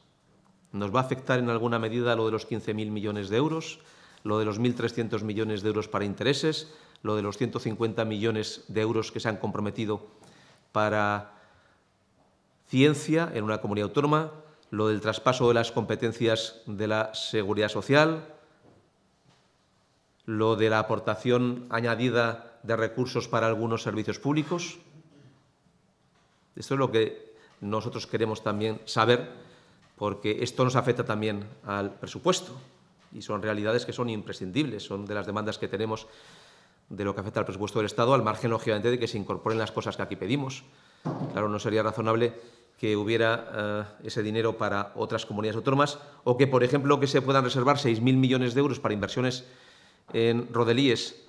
¿Nos va a afectar en alguna medida lo de los 15.000 millones de euros, lo de los 1.300 millones de euros para intereses, lo de los 150 millones de euros que se han comprometido para ciencia en una comunidad autónoma, lo del traspaso de las competencias de la seguridad social, lo de la aportación añadida de recursos para algunos servicios públicos. Esto es lo que nosotros queremos también saber porque esto nos afecta también al presupuesto y son realidades que son imprescindibles, son de las demandas que tenemos de lo que afecta al presupuesto del Estado, al margen, lógicamente, de que se incorporen las cosas que aquí pedimos. Claro, no sería razonable que hubiera eh, ese dinero para otras comunidades autónomas o que, por ejemplo, que se puedan reservar 6.000 millones de euros para inversiones en rodelíes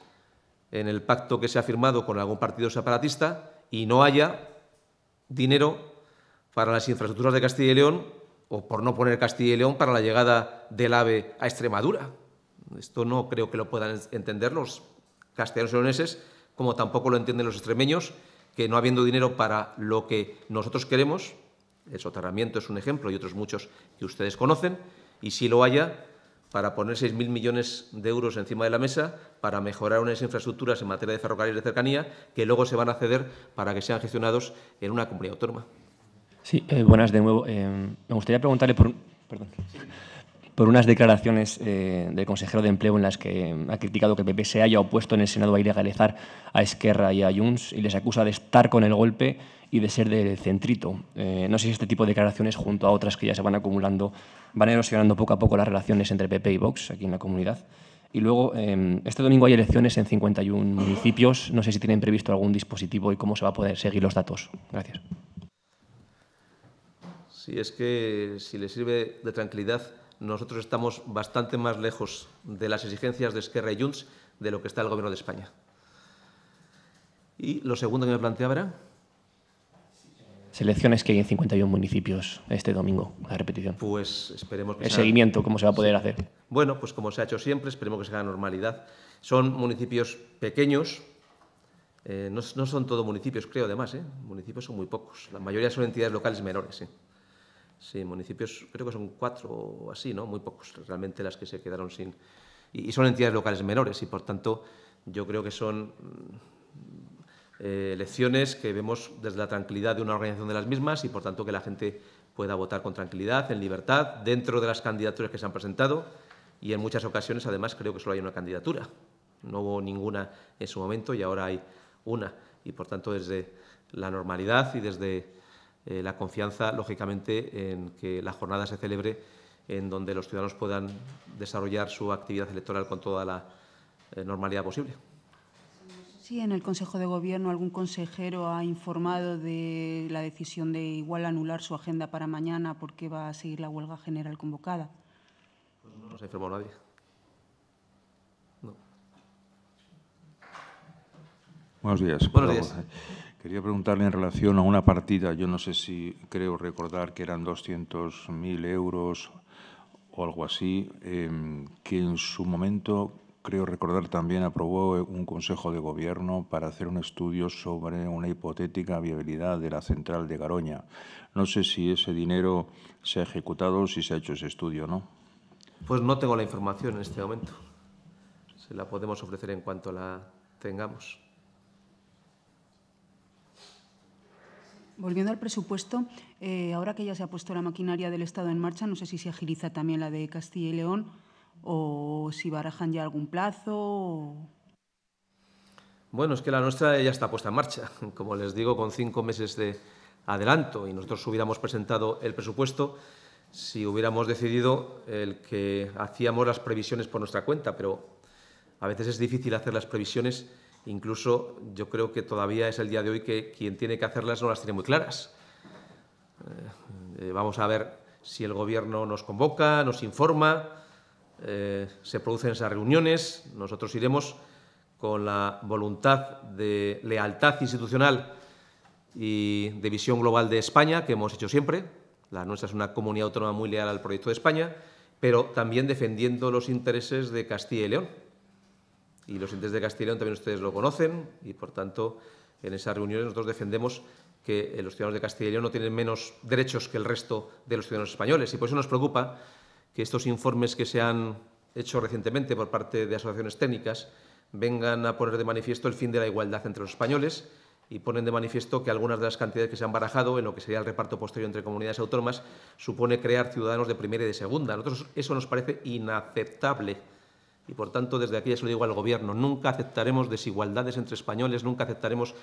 en el pacto que se ha firmado con algún partido separatista y no haya dinero para las infraestructuras de Castilla y León o por no poner Castilla y León para la llegada del AVE a Extremadura. Esto no creo que lo puedan entender los castellanos y leoneses, como tampoco lo entienden los extremeños, que no habiendo dinero para lo que nosotros queremos, el soterramiento es un ejemplo y otros muchos que ustedes conocen, y si lo haya, para poner 6.000 millones de euros encima de la mesa para mejorar unas infraestructuras en materia de ferrocarriles de cercanía que luego se van a ceder para que sean gestionados en una comunidad autónoma. Sí, eh, buenas de nuevo. Eh, me gustaría preguntarle por, por unas declaraciones eh, del consejero de Empleo en las que ha criticado que PP se haya opuesto en el Senado a ilegalizar a Esquerra y a Junts y les acusa de estar con el golpe y de ser del centrito. no sé si este tipo de declaraciones, junto a otras que ya se van acumulando, van erosionando poco a poco las relaciones entre PP y Vox aquí en la comunidad. Y luego, este domingo hay elecciones en 51 municipios. No sé si tienen previsto algún dispositivo y cómo se va a poder seguir los datos. Gracias si es que si le sirve de tranquilidad, nosotros estamos bastante más lejos de las exigencias de Esquerra y Junts de lo que está el Gobierno de España. Y lo segundo que me planteaba era... Selecciones que hay en 51 municipios este domingo, a repetición. Pues esperemos que El seguimiento, ¿cómo se va a poder hacer? Bueno, pues como se ha hecho siempre, esperemos que se haga normalidad. Son municipios pequeños, eh, no, son todos municipios, creo, además. ¿eh? Municipios son muy pocos. La mayoría son entidades locales menores. ¿eh? Sí, municipios, creo que son cuatro o así, ¿no? Muy pocos realmente las que se quedaron sin. Y, son entidades locales menores y por tanto yo creo que son mm, eh, elecciones que vemos desde la tranquilidad de una organización de las mismas y por tanto que la gente pueda votar con tranquilidad, en libertad, dentro de las candidaturas que se han presentado y en muchas ocasiones además creo que solo hay una candidatura. No hubo ninguna en su momento y ahora hay una. Y por tanto desde la normalidad y desde eh, la confianza, lógicamente, en que la jornada se celebre en donde los ciudadanos puedan desarrollar su actividad electoral con toda la eh, normalidad posible. Sí, en el Consejo de Gobierno algún consejero ha informado de la decisión de igual anular su agenda para mañana porque va a seguir la huelga general convocada. Pues no nos ha informado nadie. Buenos días. Buenos días. Quería preguntarle en relación a una partida, yo no sé si creo recordar que eran 200.000 euros o algo así, em, que en su momento, creo recordar, también aprobó un Consejo de Gobierno para hacer un estudio sobre una hipotética viabilidad de la central de Garoña. No sé si ese dinero se ha ejecutado, o si se ha hecho ese estudio no. Pues no tengo la información en este momento. Se la podemos ofrecer en cuanto la tengamos. Volviendo al presupuesto, eh, ahora que ya se ha puesto la maquinaria del Estado en marcha, no sé si se agiliza también la de Castilla y León o si barajan ya algún plazo. Bueno, es que la nuestra ya está puesta en marcha, [laughs] como les digo, con cinco meses de adelanto y nosotros hubiéramos presentado el presupuesto si hubiéramos decidido el que hacíamos las previsiones por nuestra cuenta, pero a veces es difícil hacer las previsiones Incluso yo creo que todavía es el día de hoy que quien tiene que hacerlas no las tiene muy claras. Eh, eh, vamos a ver si el Gobierno nos convoca, nos informa, eh, se producen esas reuniones. Nosotros iremos con la voluntad de lealtad institucional y de visión global de España, que hemos hecho siempre. La nuestra es una comunidad autónoma muy leal al proyecto de España, pero también defendiendo los intereses de Castilla y León y los entes de Castilla y León también ustedes lo conocen y, por tanto, en esas reuniones nosotros defendemos que eh, los ciudadanos de Castilla y León no tienen menos derechos que el resto de los ciudadanos españoles y por eso nos preocupa que estos informes que se han hecho recientemente por parte de asociaciones técnicas vengan a poner de manifiesto el fin de la igualdad entre los españoles y ponen de manifiesto que algunas de las cantidades que se han barajado en lo que sería el reparto posterior entre comunidades autónomas supone crear ciudadanos de primera y de segunda. A nosotros eso nos parece inaceptable. Y por tanto, desde aquí ya se lo digo al Gobierno, nunca aceptaremos desigualdades entre españoles, nunca aceptaremos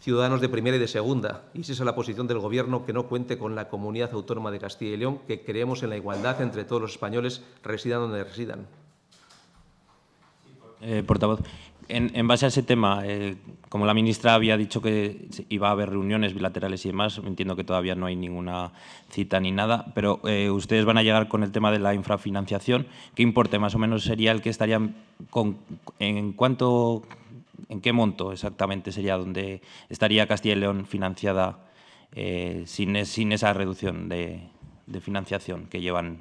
ciudadanos de primera y de segunda. Y si esa es la posición del Gobierno, que no cuente con la comunidad autónoma de Castilla y León, que creemos en la igualdad entre todos los españoles, residan donde residan. Eh, portavoz, en, base a ese tema, eh, como la ministra había dicho que iba a haber reuniones bilaterales y demás, entiendo que todavía no hay ninguna cita ni nada, pero eh, ustedes van a llegar con el tema de la infrafinanciación. ¿Qué importe más o menos sería el que estarían con, en en qué monto exactamente sería donde estaría Castilla y León financiada eh, sin, esa reducción de, financiación que llevan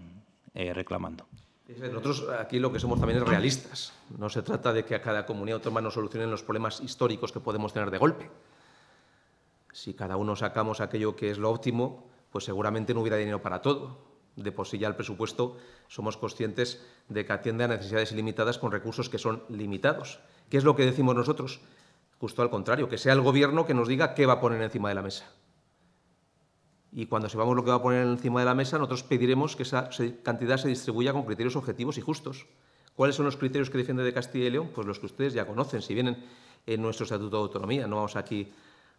reclamando? Nosotros aquí lo que somos también es realistas. No se trata de que a cada comunidad autónoma nos solucionen los problemas históricos que podemos tener de golpe. Si cada uno sacamos aquello que es lo óptimo, pues seguramente no hubiera dinero para todo. De por sí ya el presupuesto somos conscientes de que atiende a necesidades ilimitadas con recursos que son limitados. ¿Qué es lo que decimos nosotros? Justo al contrario, que sea el Gobierno que nos diga qué va a poner encima de la mesa y cuando sepamos lo que va a poner encima de la mesa, nosotros pediremos que esa cantidad se distribuya con criterios objetivos y justos. ¿Cuáles son los criterios que defiende de Castilla y León? Pues los que ustedes ya conocen, si vienen en nuestro Estatuto de Autonomía, no vamos aquí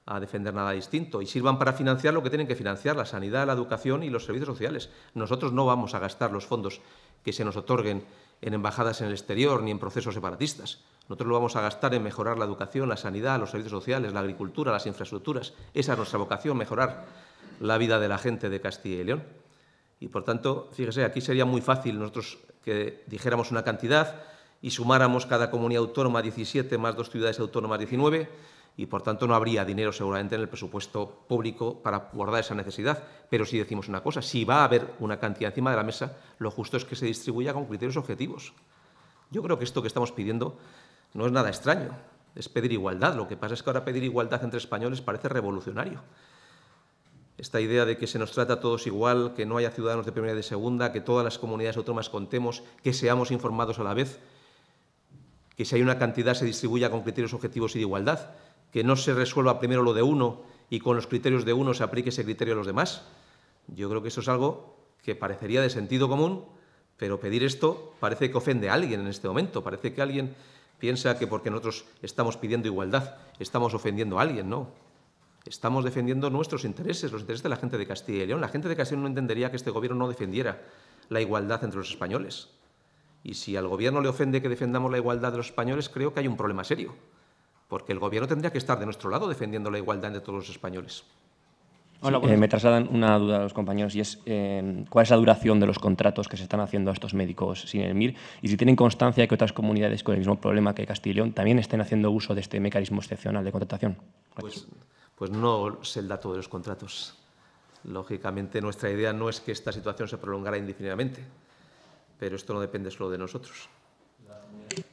a defender nada distinto, y sirvan para financiar lo que tienen que financiar, la sanidad, la educación y los servicios sociales. Nosotros no vamos a gastar los fondos que se nos otorguen en embajadas en el exterior ni en procesos separatistas. Nosotros lo vamos a gastar en mejorar la educación, la sanidad, los servicios sociales, la agricultura, las infraestructuras. Esa es nuestra vocación, mejorar la vida de la gente de Castilla y León. Y por tanto, fíjese, aquí sería muy fácil nosotros que dijéramos una cantidad y sumáramos cada comunidad autónoma 17 más dos ciudades autónomas 19 y por tanto no habría dinero seguramente en el presupuesto público para abordar esa necesidad. Pero si decimos una cosa, si va a haber una cantidad encima de la mesa, lo justo es que se distribuya con criterios objetivos. Yo creo que esto que estamos pidiendo no es nada extraño, es pedir igualdad. Lo que pasa es que ahora pedir igualdad entre españoles parece revolucionario esta idea de que se nos trata a todos igual, que no haya ciudadanos de primera y de segunda, que todas las comunidades autónomas contemos, que seamos informados a la vez, que si hay una cantidad se distribuya con criterios objetivos y de igualdad, que no se resuelva primero lo de uno y con los criterios de uno se aplique ese criterio a los demás. Yo creo que eso es algo que parecería de sentido común, pero pedir esto parece que ofende a alguien en este momento, parece que alguien piensa que porque nosotros estamos pidiendo igualdad, estamos ofendiendo a alguien, ¿no? Estamos defendiendo nuestros intereses, los intereses de la gente de Castilla y León. La gente de Castilla y León no entendería que este gobierno no defendiera la igualdad entre los españoles. Y si al gobierno le ofende que defendamos la igualdad de los españoles, creo que hay un problema serio. Porque el gobierno tendría que estar de nuestro lado defendiendo la igualdad entre todos los españoles. Eh, me trasladan una duda a los compañeros y es eh, cuál es la duración de los contratos que se están haciendo a estos médicos sin el MIR y si tienen constancia de que otras comunidades con el mismo problema que Castilla y León también estén haciendo uso de este mecanismo excepcional de contratación. Pues, pues no sé el dato de los contratos. Lógicamente, nuestra idea no es que esta situación se prolongara indefinidamente, pero esto no depende solo de nosotros.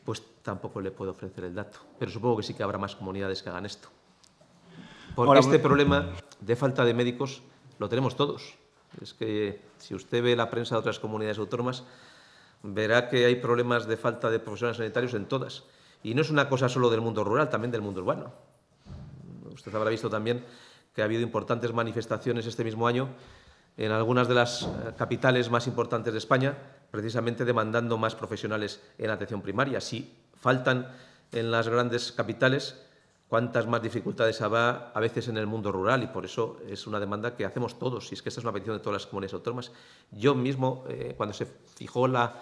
Pues tampoco le puedo ofrecer el dato, pero supongo que sí que habrá más comunidades que hagan esto. Porque este problema de falta de médicos lo tenemos todos. Es que si usted ve la prensa de otras comunidades autónomas, verá que hay problemas de falta de profesionales sanitarios en todas. Y no es una cosa solo del mundo rural, también del mundo urbano usted habrá visto también que ha habido importantes manifestaciones este mismo año en algunas de las eh, capitales más importantes de España, precisamente demandando más profesionales en atención primaria. Si faltan en las grandes capitales, cuántas más dificultades habrá a veces en el mundo rural y por eso es una demanda que hacemos todos, y es que esta es una petición de todas las comunidades autónomas. Yo mismo, eh, cuando se fijó la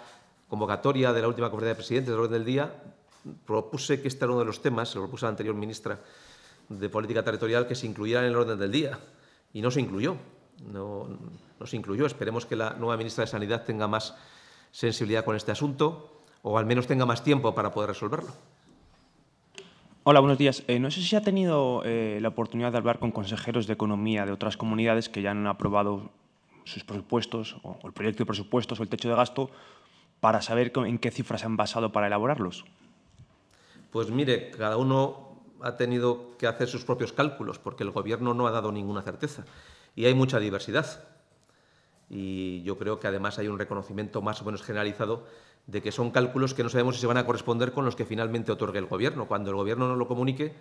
convocatoria de la última conferencia de presidentes del orden del día, propuse que este era uno de los temas, se lo propuse la anterior ministra de política territorial que se incluyera en el orden del día. Y no se incluyó. No, no se incluyó. Esperemos que la nueva ministra de Sanidad tenga más sensibilidad con este asunto o al menos tenga más tiempo para poder resolverlo. Hola, buenos días. Eh, no sé si ha tenido eh, la oportunidad de hablar con consejeros de economía de otras comunidades que ya han aprobado sus presupuestos o, el proyecto de presupuestos o el techo de gasto para saber en qué cifras se han basado para elaborarlos. Pues mire, cada uno ha tenido que hacer sus propios cálculos porque el gobierno no ha dado ninguna certeza. Y hay mucha diversidad. Y yo creo que además hay un reconocimiento más o menos generalizado de que son cálculos que no sabemos si se van a corresponder con los que finalmente otorgue el gobierno. Cuando el gobierno nos lo comunique,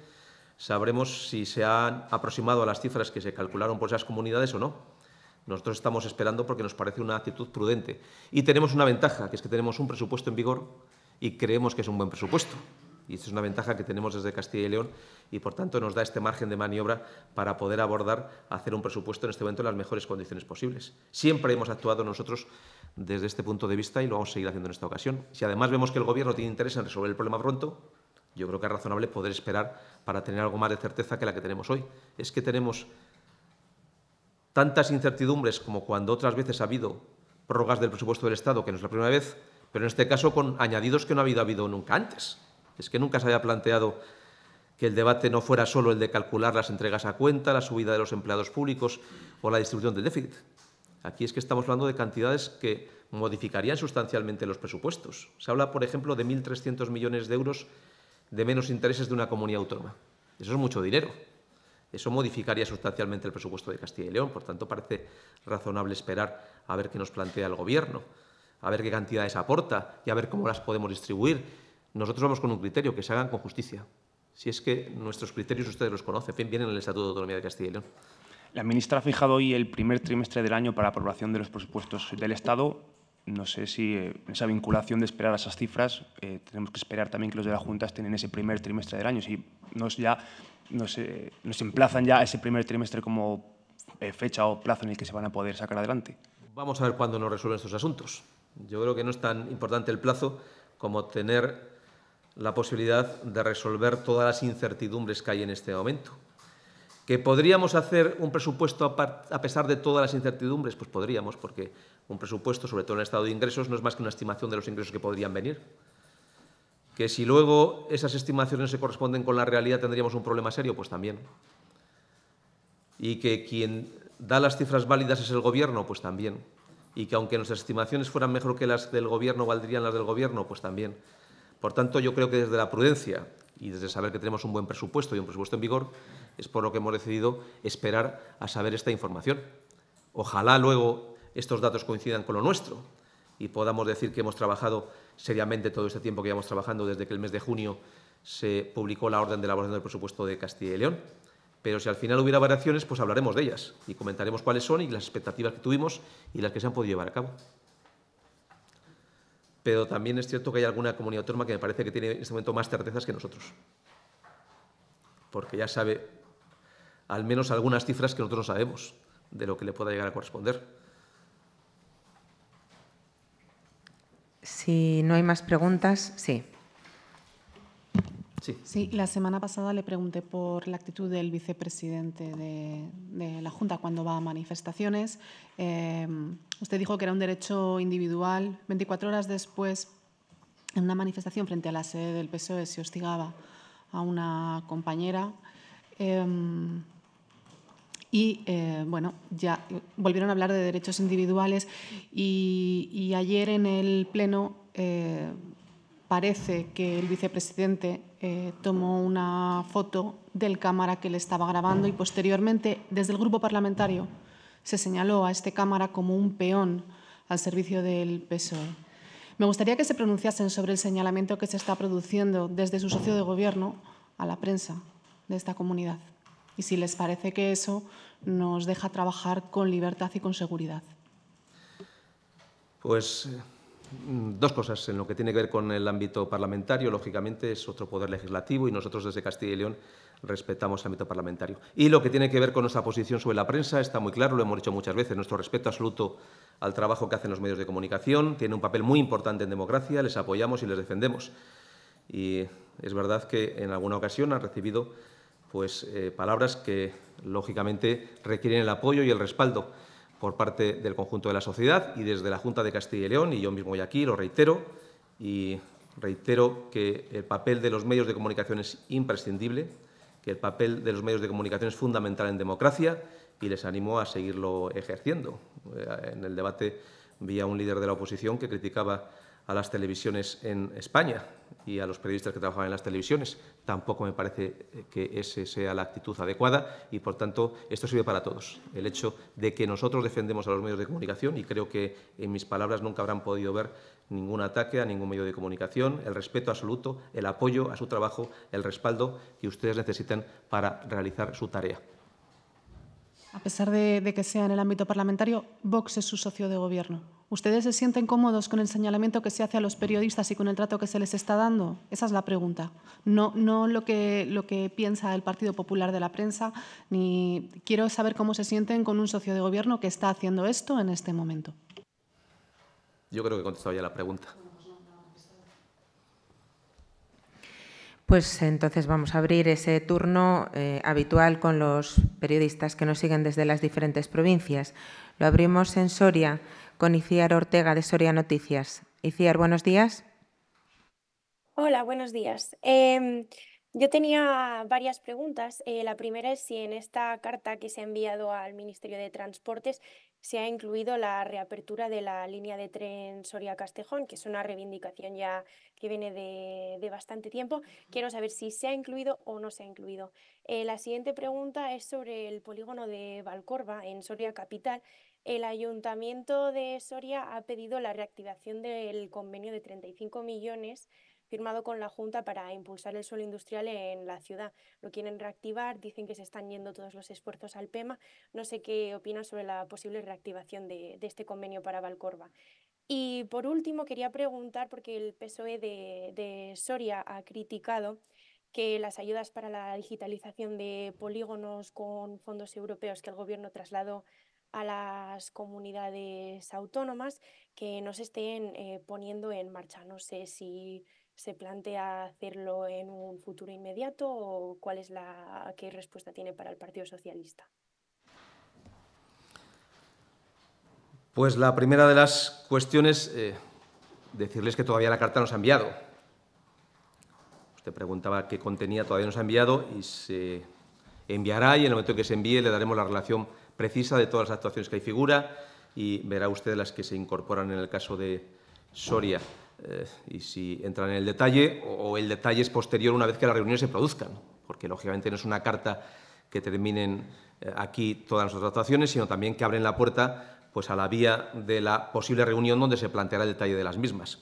sabremos si se han aproximado a las cifras que se calcularon por esas comunidades o no. Nosotros estamos esperando porque nos parece una actitud prudente. Y tenemos una ventaja, que es que tenemos un presupuesto en vigor y creemos que es un buen presupuesto y es una ventaja que tenemos desde Castilla y León y por tanto nos da este margen de maniobra para poder abordar hacer un presupuesto en este momento en las mejores condiciones posibles. Siempre hemos actuado nosotros desde este punto de vista y lo vamos a seguir haciendo en esta ocasión. Si además vemos que el Gobierno tiene interés en resolver el problema pronto, yo creo que es razonable poder esperar para tener algo más de certeza que la que tenemos hoy. Es que tenemos tantas incertidumbres como cuando otras veces ha habido prórrogas del presupuesto del Estado, que no es la primera vez, pero en este caso con añadidos que no ha habido, ha habido nunca antes. Es que nunca se había planteado que el debate no fuera solo el de calcular las entregas a cuenta, la subida de los empleados públicos o la distribución del déficit. Aquí es que estamos hablando de cantidades que modificarían sustancialmente los presupuestos. Se habla, por ejemplo, de 1.300 millones de euros de menos intereses de una comunidad autónoma. Eso es mucho dinero. Eso modificaría sustancialmente el presupuesto de Castilla y León. Por tanto, parece razonable esperar a ver qué nos plantea el Gobierno, a ver qué cantidades aporta y a ver cómo las podemos distribuir nosotros vamos con un criterio, que se hagan con justicia. Si es que nuestros criterios ustedes los conocen, vienen en el Estatuto de Autonomía de Castilla y León. La ministra ha fijado hoy el primer trimestre del año para aprobación de los presupuestos del Estado. No sé si eh, esa vinculación de esperar a esas cifras, eh, tenemos que esperar también que los de la Junta estén en ese primer trimestre del año. Si nos, ya, nos, eh, emplazan ya ese primer trimestre como fecha o plazo en el que se van a poder sacar adelante. Vamos a ver cuándo nos resuelven estos asuntos. Yo creo que no es tan importante el plazo como tener la posibilidad de resolver todas las incertidumbres que hay en este momento. ¿Que podríamos hacer un presupuesto a pesar de todas las incertidumbres? Pues podríamos, porque un presupuesto, sobre todo en el estado de ingresos, no es más que una estimación de los ingresos que podrían venir. Que si luego esas estimaciones se corresponden con la realidad tendríamos un problema serio, pues también. Y que quien da las cifras válidas es el gobierno, pues también. Y que aunque nuestras estimaciones fueran mejor que las del gobierno, valdrían las del gobierno, pues también. Por tanto, yo creo que desde la prudencia y desde saber que tenemos un buen presupuesto y un presupuesto en vigor, es por lo que hemos decidido esperar a saber esta información. Ojalá luego estos datos coincidan con lo nuestro y podamos decir que hemos trabajado seriamente todo este tiempo que llevamos trabajando desde que el mes de junio se publicó la orden de elaboración del presupuesto de Castilla y León. Pero si al final hubiera variaciones, pues hablaremos de ellas y comentaremos cuáles son y las expectativas que tuvimos y las que se han podido llevar a cabo pero también es cierto que hay alguna comunidad autónoma que me parece que tiene en este momento más certezas que nosotros, porque ya sabe al menos algunas cifras que nosotros no sabemos de lo que le pueda llegar a corresponder. Si no hay más preguntas, sí. Sí. la semana pasada le pregunté por la actitud del vicepresidente de, la Junta cuando va a manifestaciones. Em, usted dijo que era un derecho individual. 24 horas después, en una manifestación frente a la sede del PSOE, se hostigaba a una compañera. Em, y eh, bueno, ya volvieron a hablar de derechos individuales y, ayer en el Pleno eh, parece que el vicepresidente eh, tomó una foto del cámara que le estaba grabando y posteriormente, desde el grupo parlamentario, se señaló a este cámara como un peón al servicio del PSOE. Me gustaría que se pronunciasen sobre el señalamiento que se está produciendo desde su socio de gobierno a la prensa de esta comunidad y si les parece que eso nos deja trabajar con libertad y con seguridad. Pues eh, Mm, dos cosas en lo que tiene que ver con el ámbito parlamentario. Lógicamente es otro poder legislativo y nosotros desde Castilla y León respetamos el ámbito parlamentario. Y lo que tiene que ver con nuestra posición sobre la prensa está muy claro, lo hemos dicho muchas veces, nuestro respeto absoluto al trabajo que hacen los medios de comunicación. Tiene un papel muy importante en democracia, les apoyamos y les defendemos. Y es verdad que en alguna ocasión han recibido pues, eh, palabras que lógicamente requieren el apoyo y el respaldo por parte del conjunto de la sociedad y desde la Junta de Castilla y León, y yo mismo hoy aquí lo reitero, y reitero que el papel de los medios de comunicación es imprescindible, que el papel de los medios de comunicación es fundamental en democracia y les animo a seguirlo ejerciendo. Eh, en el debate vi a un líder de la oposición que criticaba a las televisiones en España y a los periodistas que trabajaban en las televisiones. Tampoco me parece eh, que esa sea la actitud adecuada y, por tanto, esto sirve para todos. El hecho de que nosotros defendemos a los medios de comunicación, y creo que en mis palabras nunca habrán podido ver ningún ataque a ningún medio de comunicación, el respeto absoluto, el apoyo a su trabajo, el respaldo que ustedes necesitan para realizar su tarea. A pesar de, de que sea en el ámbito parlamentario, Vox es su socio de gobierno. ¿Ustedes se sienten cómodos con el señalamiento que se hace a los periodistas y con el trato que se les está dando? Esa es la pregunta. No, no lo, que, lo que piensa el Partido Popular de la prensa, ni quiero saber cómo se sienten con un socio de gobierno que está haciendo esto en este momento. Yo creo que he contestado ya la pregunta. Pues entonces vamos a abrir ese turno eh, habitual con los periodistas que nos siguen desde las diferentes provincias. Lo abrimos en Soria con Iciar Ortega de Soria Noticias. Iciar, buenos días. Hola, buenos días. Em, yo tenía varias preguntas. Eh, la primera es si en esta carta que se ha enviado al Ministerio de Transportes se ha incluido la reapertura de la línea de tren Soria-Castejón, que es una reivindicación ya que viene de, bastante tiempo. Quiero saber si se ha incluido o no se ha incluido. Eh, la siguiente pregunta es sobre el polígono de Valcorva en Soria Capital. El Ayuntamiento de Soria ha pedido la reactivación del convenio de 35 millones firmado con la Junta para impulsar el suelo industrial en la ciudad. Lo quieren reactivar, dicen que se están yendo todos los esfuerzos al PEMA. No sé qué opinan sobre la posible reactivación de, este convenio para Valcorva. Y por último, quería preguntar, porque el PSOE de Soria ha criticado que las ayudas para la digitalización de polígonos con fondos europeos que el Gobierno trasladó a las comunidades autónomas que nos estén eh, poniendo en marcha. No sé si se plantea hacerlo en un futuro inmediato o cuál es la qué respuesta tiene para el Partido Socialista. Pues la primera de las cuestiones, eh, decirles que todavía la carta no se ha enviado. Usted preguntaba qué contenía, todavía no se ha enviado y se enviará y en el momento que se envíe le daremos la relación precisa de todas las actuaciones que hay figura y verá usted las que se incorporan en el caso de Soria. Eh, y si entran en el detalle, o el detalle es posterior una vez que las reuniones se produzcan, porque lógicamente no es una carta que terminen eh, aquí todas las actuaciones, sino también que abren la puerta pues, a la vía de la posible reunión donde se planteará el detalle de las mismas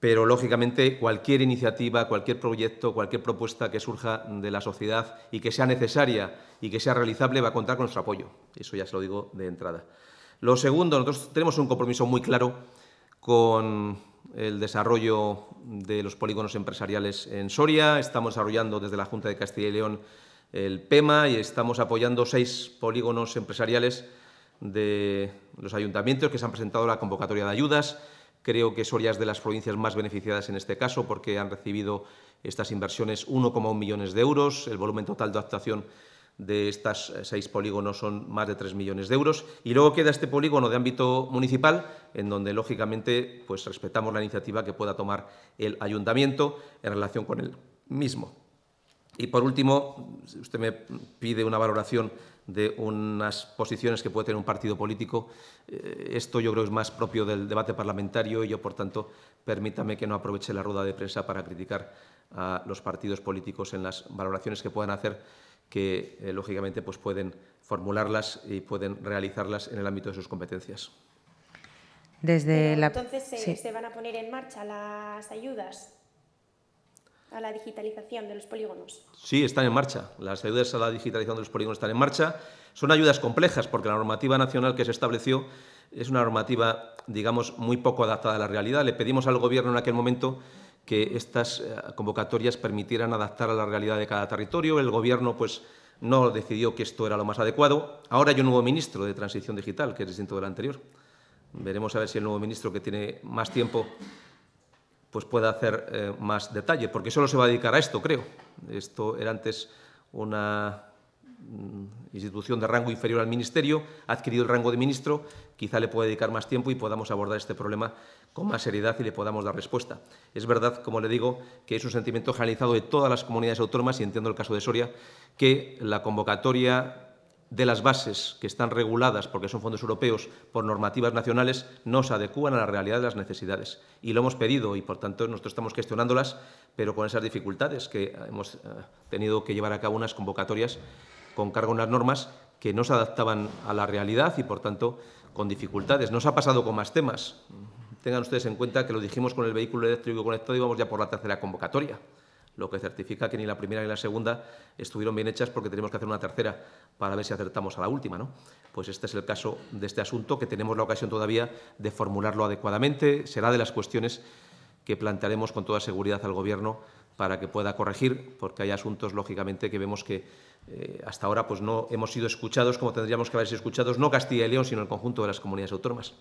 pero lógicamente cualquier iniciativa, cualquier proyecto, cualquier propuesta que surja de la sociedad y que sea necesaria y que sea realizable va a contar con nuestro apoyo. Eso ya se lo digo de entrada. Lo segundo, nosotros tenemos un compromiso muy claro con el desarrollo de los polígonos empresariales en Soria. Estamos desarrollando desde la Junta de Castilla y León el PEMA y estamos apoyando seis polígonos empresariales de los ayuntamientos que se han presentado a la convocatoria de ayudas Creo que Soria es de las provincias más beneficiadas en este caso porque han recibido estas inversiones 1,1 millones de euros. El volumen total de actuación de estas eh, seis polígonos son más de 3 millones de euros. Y luego queda este polígono de ámbito municipal, en donde, lógicamente, pues respetamos la iniciativa que pueda tomar el ayuntamiento en relación con el mismo. Y, por último, usted me pide una valoración de unas posiciones que puede tener un partido político. Eh, esto yo creo que es más propio del debate parlamentario y yo, por tanto, permítame que no aproveche la rueda de prensa para criticar a los partidos políticos en las valoraciones que puedan hacer, que eh, lógicamente pues pueden formularlas y pueden realizarlas en el ámbito de sus competencias. Desde Entonces, ¿se, ¿se van a poner en marcha las ayudas a la digitalización de los polígonos? Sí, están en marcha. Las ayudas a la digitalización de los polígonos están en marcha. Son ayudas complejas porque la normativa nacional que se estableció es una normativa, digamos, muy poco adaptada a la realidad. Le pedimos al Gobierno en aquel momento que estas eh, convocatorias permitieran adaptar a la realidad de cada territorio. El Gobierno, pues, no decidió que esto era lo más adecuado. Ahora hay un nuevo ministro de Transición Digital, que es distinto del anterior. Veremos a ver si el nuevo ministro, que tiene más tiempo pues pueda hacer eh, más detalle, porque solo se va a dedicar a esto, creo. Esto era antes una mm, institución de rango inferior al Ministerio, ha adquirido el rango de ministro, quizá le pueda dedicar más tiempo y podamos abordar este problema con más seriedad y le podamos dar respuesta. Es verdad, como le digo, que es un sentimiento generalizado de todas las comunidades autónomas, y entiendo el caso de Soria, que la convocatoria de las bases que están reguladas, porque son fondos europeos, por normativas nacionales, no se adecúan a la realidad de las necesidades. Y lo hemos pedido y, por tanto, nosotros estamos cuestionándolas pero con esas dificultades que hemos eh, tenido que llevar a cabo unas convocatorias con cargo a unas normas que no se adaptaban a la realidad y, por tanto, con dificultades. No se ha pasado con más temas. Tengan ustedes en cuenta que lo dijimos con el vehículo eléctrico conectado y vamos ya por la tercera convocatoria lo que certifica que ni la primera ni la segunda estuvieron bien hechas porque tenemos que hacer una tercera para ver si acertamos a la última. ¿no? Pues este es el caso de este asunto, que tenemos la ocasión todavía de formularlo adecuadamente. Será de las cuestiones que plantearemos con toda seguridad al Gobierno para que pueda corregir, porque hay asuntos, lógicamente, que vemos que eh, hasta ahora pues, no hemos sido escuchados como tendríamos que haber sido escuchados, no Castilla y León, sino el conjunto de las comunidades autónomas.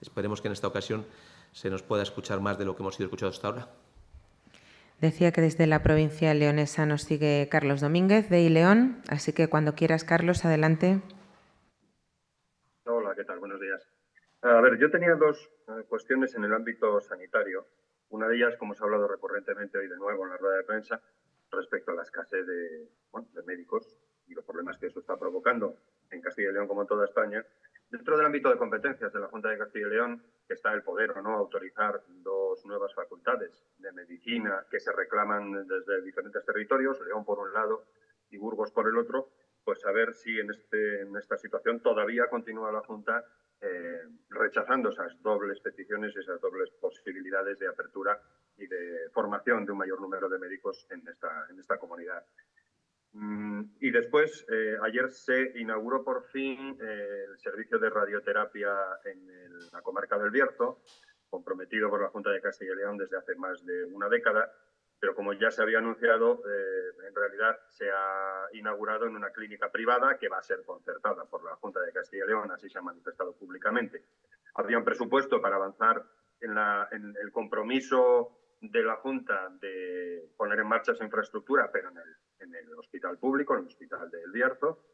Esperemos que en esta ocasión se nos pueda escuchar más de lo que hemos sido escuchados hasta ahora. Decía que desde la provincia leonesa nos sigue Carlos Domínguez de Ileón, así que cuando quieras, Carlos, adelante. Hola, ¿qué tal? Buenos días. Eh, a ver, yo tenía dos eh, cuestiones en el ámbito sanitario. Una de ellas, como se ha hablado recurrentemente hoy de nuevo en la rueda de prensa, respecto a la escasez de, médicos y los problemas que eso está provocando en Castilla y León como en toda España. Dentro del ámbito de competencias de la Junta de Castilla y León, que está el poder o no autorizar dos nuevas facultades de medicina que se reclaman desde diferentes territorios, León por un lado y Burgos por el otro, pues a ver si en, este, esta situación todavía continúa la Junta eh, rechazando esas dobles peticiones, y esas dobles posibilidades de apertura y de formación de un mayor número de médicos en esta, comunidad. Mm, y después, eh, ayer se inauguró por fin eh, el servicio de radioterapia en la comarca del Bierzo, comprometido por la Junta de Castilla y León desde hace más de una década, pero como ya se había anunciado, eh, en realidad se ha inaugurado en una clínica privada que va a ser concertada por la Junta de Castilla y León, así se ha manifestado públicamente. Había un presupuesto para avanzar en, el compromiso de la Junta de poner en marcha esa infraestructura, pero en el, hospital público, en el hospital de El Bierzo,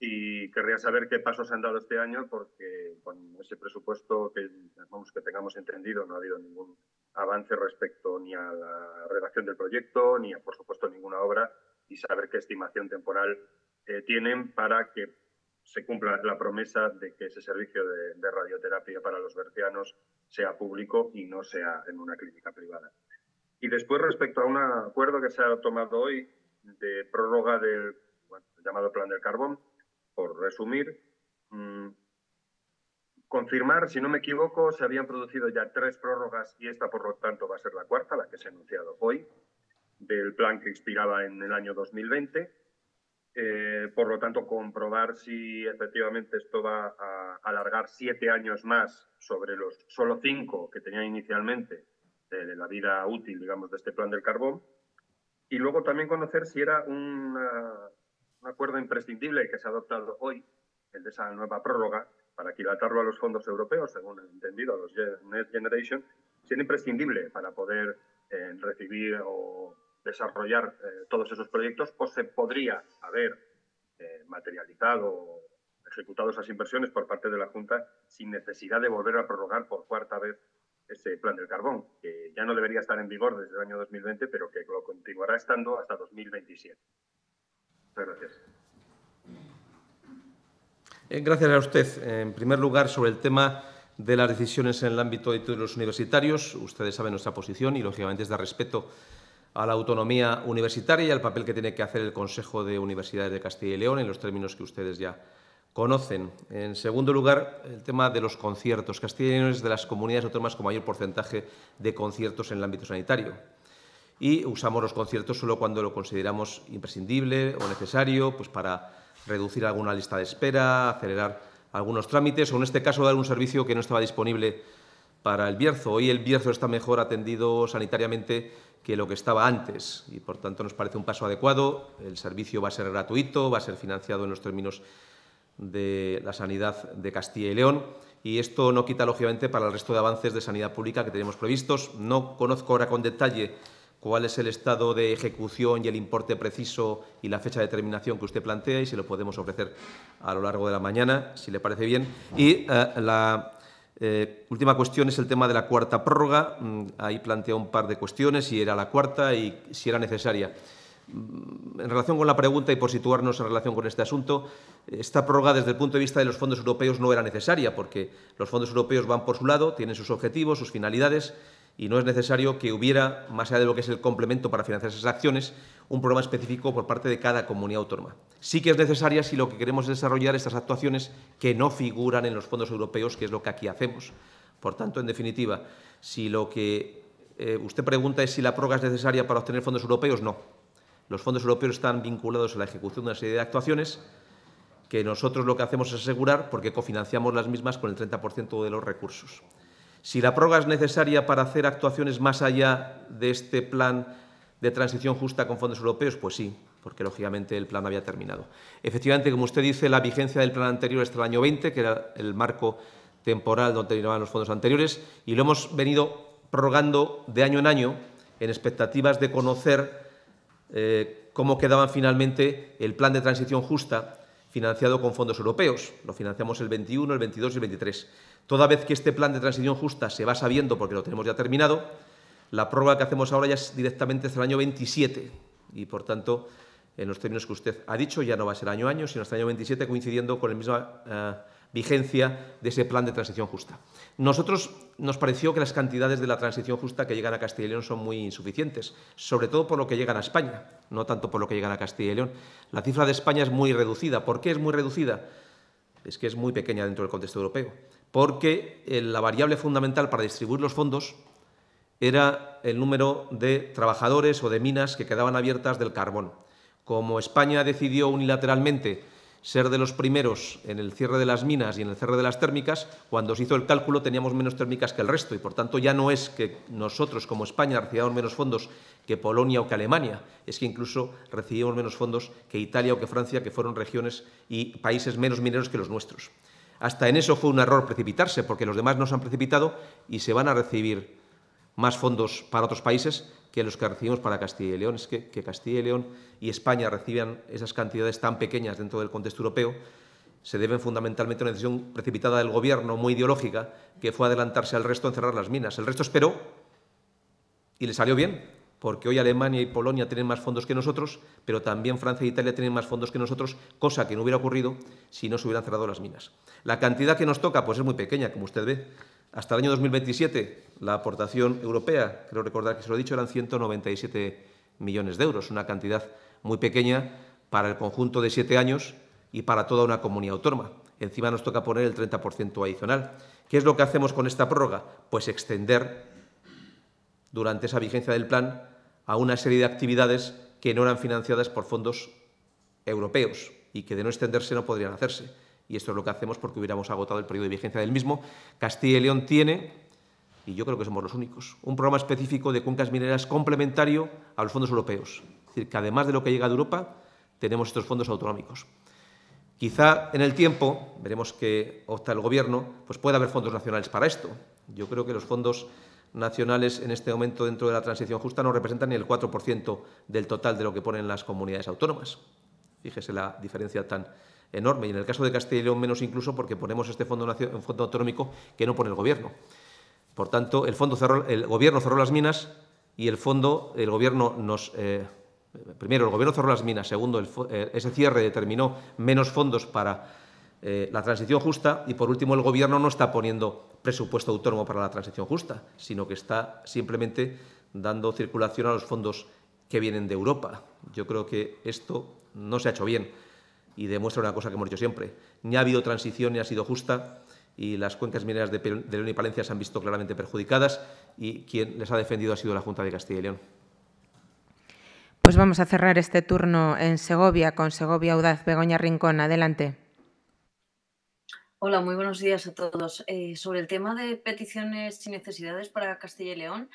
y querría saber qué pasos han dado este año porque con ese presupuesto que, vamos, que tengamos entendido no ha habido ningún avance respecto ni a la redacción del proyecto ni a, por supuesto, ninguna obra y saber qué estimación temporal eh, tienen para que se cumpla la promesa de que ese servicio de, radioterapia para los bercianos sea público y no sea en una clínica privada. Y después, respecto a un acuerdo que se ha tomado hoy de prórroga del llamado Plan del Carbón, por resumir, mm, confirmar, si no me equivoco, se habían producido ya tres prórrogas y esta, por lo tanto, va a ser la cuarta, la que se ha anunciado hoy, del plan que expiraba en el año 2020. Eh, por lo tanto, comprobar si efectivamente esto va a alargar siete años más sobre los solo cinco que tenía inicialmente de, la vida útil, digamos, de este plan del carbón. Y luego también conocer si era una un acuerdo imprescindible que se ha adoptado hoy, el de esa nueva prórroga, para equilatarlo a los fondos europeos, según he entendido, a los Next Generation, siendo imprescindible para poder eh, recibir o desarrollar eh, todos esos proyectos o se podría haber eh, materializado o ejecutado esas inversiones por parte de la Junta sin necesidad de volver a prorrogar por cuarta vez ese plan del carbón, que ya no debería estar en vigor desde el año 2020, pero que lo continuará estando hasta 2027 gracias. Eh, gracias a usted. En primer lugar, sobre el tema de las decisiones en el ámbito de los universitarios, ustedes saben nuestra posición y, lógicamente, es dar respeto a la autonomía universitaria y al papel que tiene que hacer el Consejo de Universidades de Castilla y León en los términos que ustedes ya conocen. En segundo lugar, el tema de los conciertos. Castilla y León es de las comunidades autónomas con mayor porcentaje de conciertos en el ámbito sanitario y usamos los conciertos solo cuando lo consideramos imprescindible o necesario, pues para reducir alguna lista de espera, acelerar algunos trámites o en este caso dar un servicio que no estaba disponible para el Bierzo. Hoy el Bierzo está mejor atendido sanitariamente que lo que estaba antes y por tanto nos parece un paso adecuado. El servicio va a ser gratuito, va a ser financiado en los términos de la sanidad de Castilla y León y esto no quita lógicamente para el resto de avances de sanidad pública que tenemos previstos. No conozco ahora con detalle cuál es el estado de ejecución y el importe preciso y la fecha de terminación que usted plantea y si lo podemos ofrecer a lo largo de la mañana, si le parece bien. Y eh, la eh, última cuestión es el tema de la cuarta prórroga. Mm, ahí plantea un par de cuestiones, si era la cuarta y si era necesaria. Mm, en relación con la pregunta y por situarnos en relación con este asunto, esta prórroga desde el punto de vista de los fondos europeos no era necesaria, porque los fondos europeos van por su lado, tienen sus objetivos, sus finalidades, y no es necesario que hubiera, más allá de lo que es el complemento para financiar esas acciones, un programa específico por parte de cada comunidad autónoma. Sí que es necesaria si lo que queremos es desarrollar estas actuaciones que no figuran en los fondos europeos, que es lo que aquí hacemos. Por tanto, en definitiva, si lo que eh, usted pregunta es si la prórroga es necesaria para obtener fondos europeos, no. Los fondos europeos están vinculados a la ejecución de una serie de actuaciones que nosotros lo que hacemos es asegurar porque cofinanciamos las mismas con el 30% de los recursos. Si la prórroga es necesaria para hacer actuaciones más allá de este plan de transición justa con fondos europeos, pues sí, porque lógicamente el plan había terminado. Efectivamente, como usted dice, la vigencia del plan anterior es hasta el año 20, que era el marco temporal donde terminaban los fondos anteriores, y lo hemos venido prorrogando de año en año en expectativas de conocer eh, cómo quedaba finalmente el plan de transición justa financiado con fondos europeos. Lo financiamos el 21, el 22 y el 23. Toda vez que este plan de transición justa se va sabiendo porque lo tenemos ya terminado, la prórroga que hacemos ahora ya es directamente hasta el año 27 y, por tanto, en los términos que usted ha dicho, ya no va a ser año a año, sino hasta el año 27 coincidiendo con la misma eh, vigencia de ese plan de transición justa. Nosotros nos pareció que las cantidades de la transición justa que llegan a Castilla y León son muy insuficientes, sobre todo por lo que llegan a España, no tanto por lo que llegan a Castilla y León. La cifra de España es muy reducida. ¿Por qué es muy reducida? Es que es muy pequeña dentro del contexto europeo porque eh, la variable fundamental para distribuir los fondos era el número de trabajadores o de minas que quedaban abiertas del carbón. Como España decidió unilateralmente ser de los primeros en el cierre de las minas y en el cierre de las térmicas, cuando se hizo el cálculo teníamos menos térmicas que el resto y por tanto ya no es que nosotros como España recibamos menos fondos que Polonia o que Alemania, es que incluso recibimos menos fondos que Italia o que Francia, que fueron regiones y países menos mineros que los nuestros. Hasta en eso fue un error precipitarse, porque los demás no se han precipitado y se van a recibir más fondos para otros países que los que recibimos para Castilla y León. Es que, Castilla y León y España recibían esas cantidades tan pequeñas dentro del contexto europeo se deben fundamentalmente a una decisión precipitada del Gobierno, muy ideológica, que fue adelantarse al resto en cerrar las minas. El resto esperó y le salió bien, porque hoy Alemania y Polonia tienen más fondos que nosotros, pero también Francia e Italia tienen más fondos que nosotros, cosa que no hubiera ocurrido si no se hubieran cerrado las minas. La cantidad que nos toca pues, es muy pequeña, como usted ve. Hasta el año 2027, la aportación europea, creo recordar que se lo he dicho, eran 197 millones de euros, una cantidad muy pequeña para el conjunto de siete años y para toda una comunidad autónoma. Encima nos toca poner el 30% adicional. ¿Qué es lo que hacemos con esta prórroga? Pues extender durante esa vigencia del plan a una serie de actividades que no eran financiadas por fondos europeos y que de no extenderse no podrían hacerse. Y esto es lo que hacemos porque hubiéramos agotado el periodo de vigencia del mismo. Castilla y León tiene, y yo creo que somos los únicos, un programa específico de cuencas mineras complementario a los fondos europeos. Es decir, que además de lo que llega de Europa, tenemos estos fondos autonómicos. Quizá en el tiempo, veremos que opta el Gobierno, pues puede haber fondos nacionales para esto. Yo creo que los fondos nacionales en este momento dentro de la transición justa no representan ni el 4% del total de lo que ponen las comunidades autónomas. Fíjese la diferencia tan enorme. Y en el caso de Castilla y León menos incluso porque ponemos este fondo, un fondo autonómico que no pone el Gobierno. Por tanto, el, fondo el Gobierno cerró las minas y el fondo, el Gobierno nos... Eh, primero, el Gobierno cerró las minas. Segundo, eh, ese cierre determinó menos fondos para eh, la transición justa y por último el gobierno no está poniendo presupuesto autónomo para la transición justa, sino que está simplemente dando circulación a los fondos que vienen de Europa. Yo creo que esto no se ha hecho bien y demuestra una cosa que hemos dicho siempre. Ni ha habido transición ni ha sido justa y las cuencas mineras de, de León y Palencia se han visto claramente perjudicadas y quien les ha defendido ha sido la Junta de Castilla y León. Pues vamos a cerrar este turno en Segovia con Segovia Audaz. Begoña Rincón, adelante. Hola, muy buenos días a todos. Eh, sobre el tema de peticiones y necesidades para Castilla y León,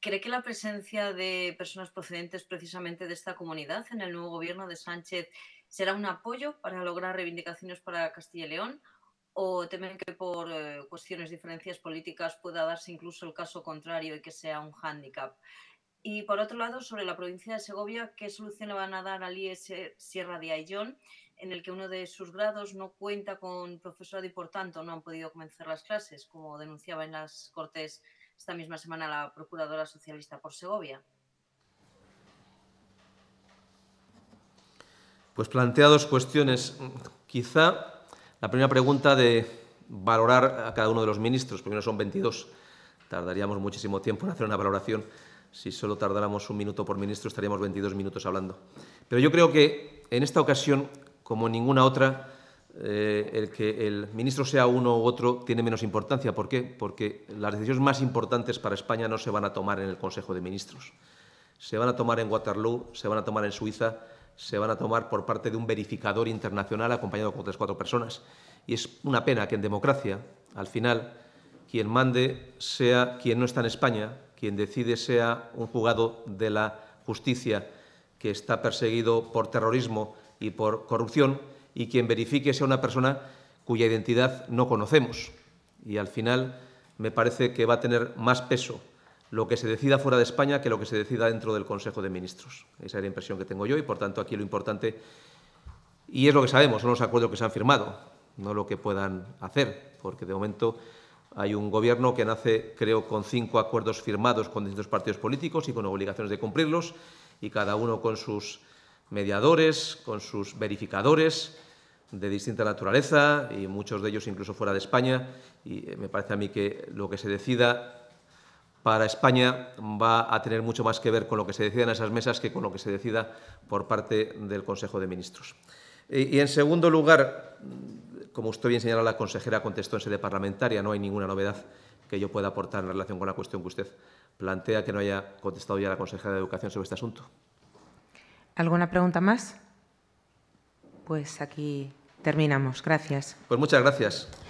¿cree que la presencia de personas procedentes precisamente de esta comunidad en el nuevo gobierno de Sánchez será un apoyo para lograr reivindicaciones para Castilla y León? ¿O temen que por eh, cuestiones de diferencias políticas pueda darse incluso el caso contrario y que sea un hándicap? Y por otro lado, sobre la provincia de Segovia, ¿qué solución le van a dar al IES e Sierra de Ayllón? en el que uno de sus grados no cuenta con profesorado y por tanto no han podido comenzar las clases, como denunciaba en las Cortes esta misma semana la Procuradora Socialista por Segovia. Pues plantea dos cuestiones. Quizá la primera pregunta de valorar a cada uno de los ministros, primero son 22, tardaríamos muchísimo tiempo en hacer una valoración. Si solo tardáramos un minuto por ministro, estaríamos 22 minutos hablando. Pero yo creo que en esta ocasión como ninguna otra, eh, el que el ministro sea uno u otro tiene menos importancia. ¿Por qué? Porque las decisiones más importantes para España no se van a tomar en el Consejo de Ministros. Se van a tomar en Waterloo, se van a tomar en Suiza, se van a tomar por parte de un verificador internacional acompañado con o cuatro personas. Y es una pena que en democracia, al final, quien mande sea quien no está en España, quien decide sea un juzgado de la justicia que está perseguido por terrorismo y por corrupción y quien verifique sea una persona cuya identidad no conocemos. Y al final me parece que va a tener más peso lo que se decida fuera de España que lo que se decida dentro del Consejo de Ministros. Esa es la impresión que tengo yo y, por tanto, aquí lo importante, y es lo que sabemos, son los acuerdos que se han firmado, no lo que puedan hacer, porque de momento hay un Gobierno que nace, creo, con cinco acuerdos firmados con distintos partidos políticos y con obligaciones de cumplirlos, y cada uno con sus mediadores, con sus verificadores de distinta naturaleza y muchos de ellos incluso fuera de España. Y eh, me parece a mí que lo que se decida para España va a tener mucho más que ver con lo que se decida en esas mesas que con lo que se decida por parte del Consejo de Ministros. Y, en segundo lugar, como usted bien señala, la consejera contestó en sede parlamentaria, no hay ninguna novedad que yo pueda aportar en relación con la cuestión que usted plantea, que no haya contestado ya la consejera de Educación sobre este asunto. ¿Alguna pregunta más? Pues aquí terminamos. Gracias. Pues muchas gracias.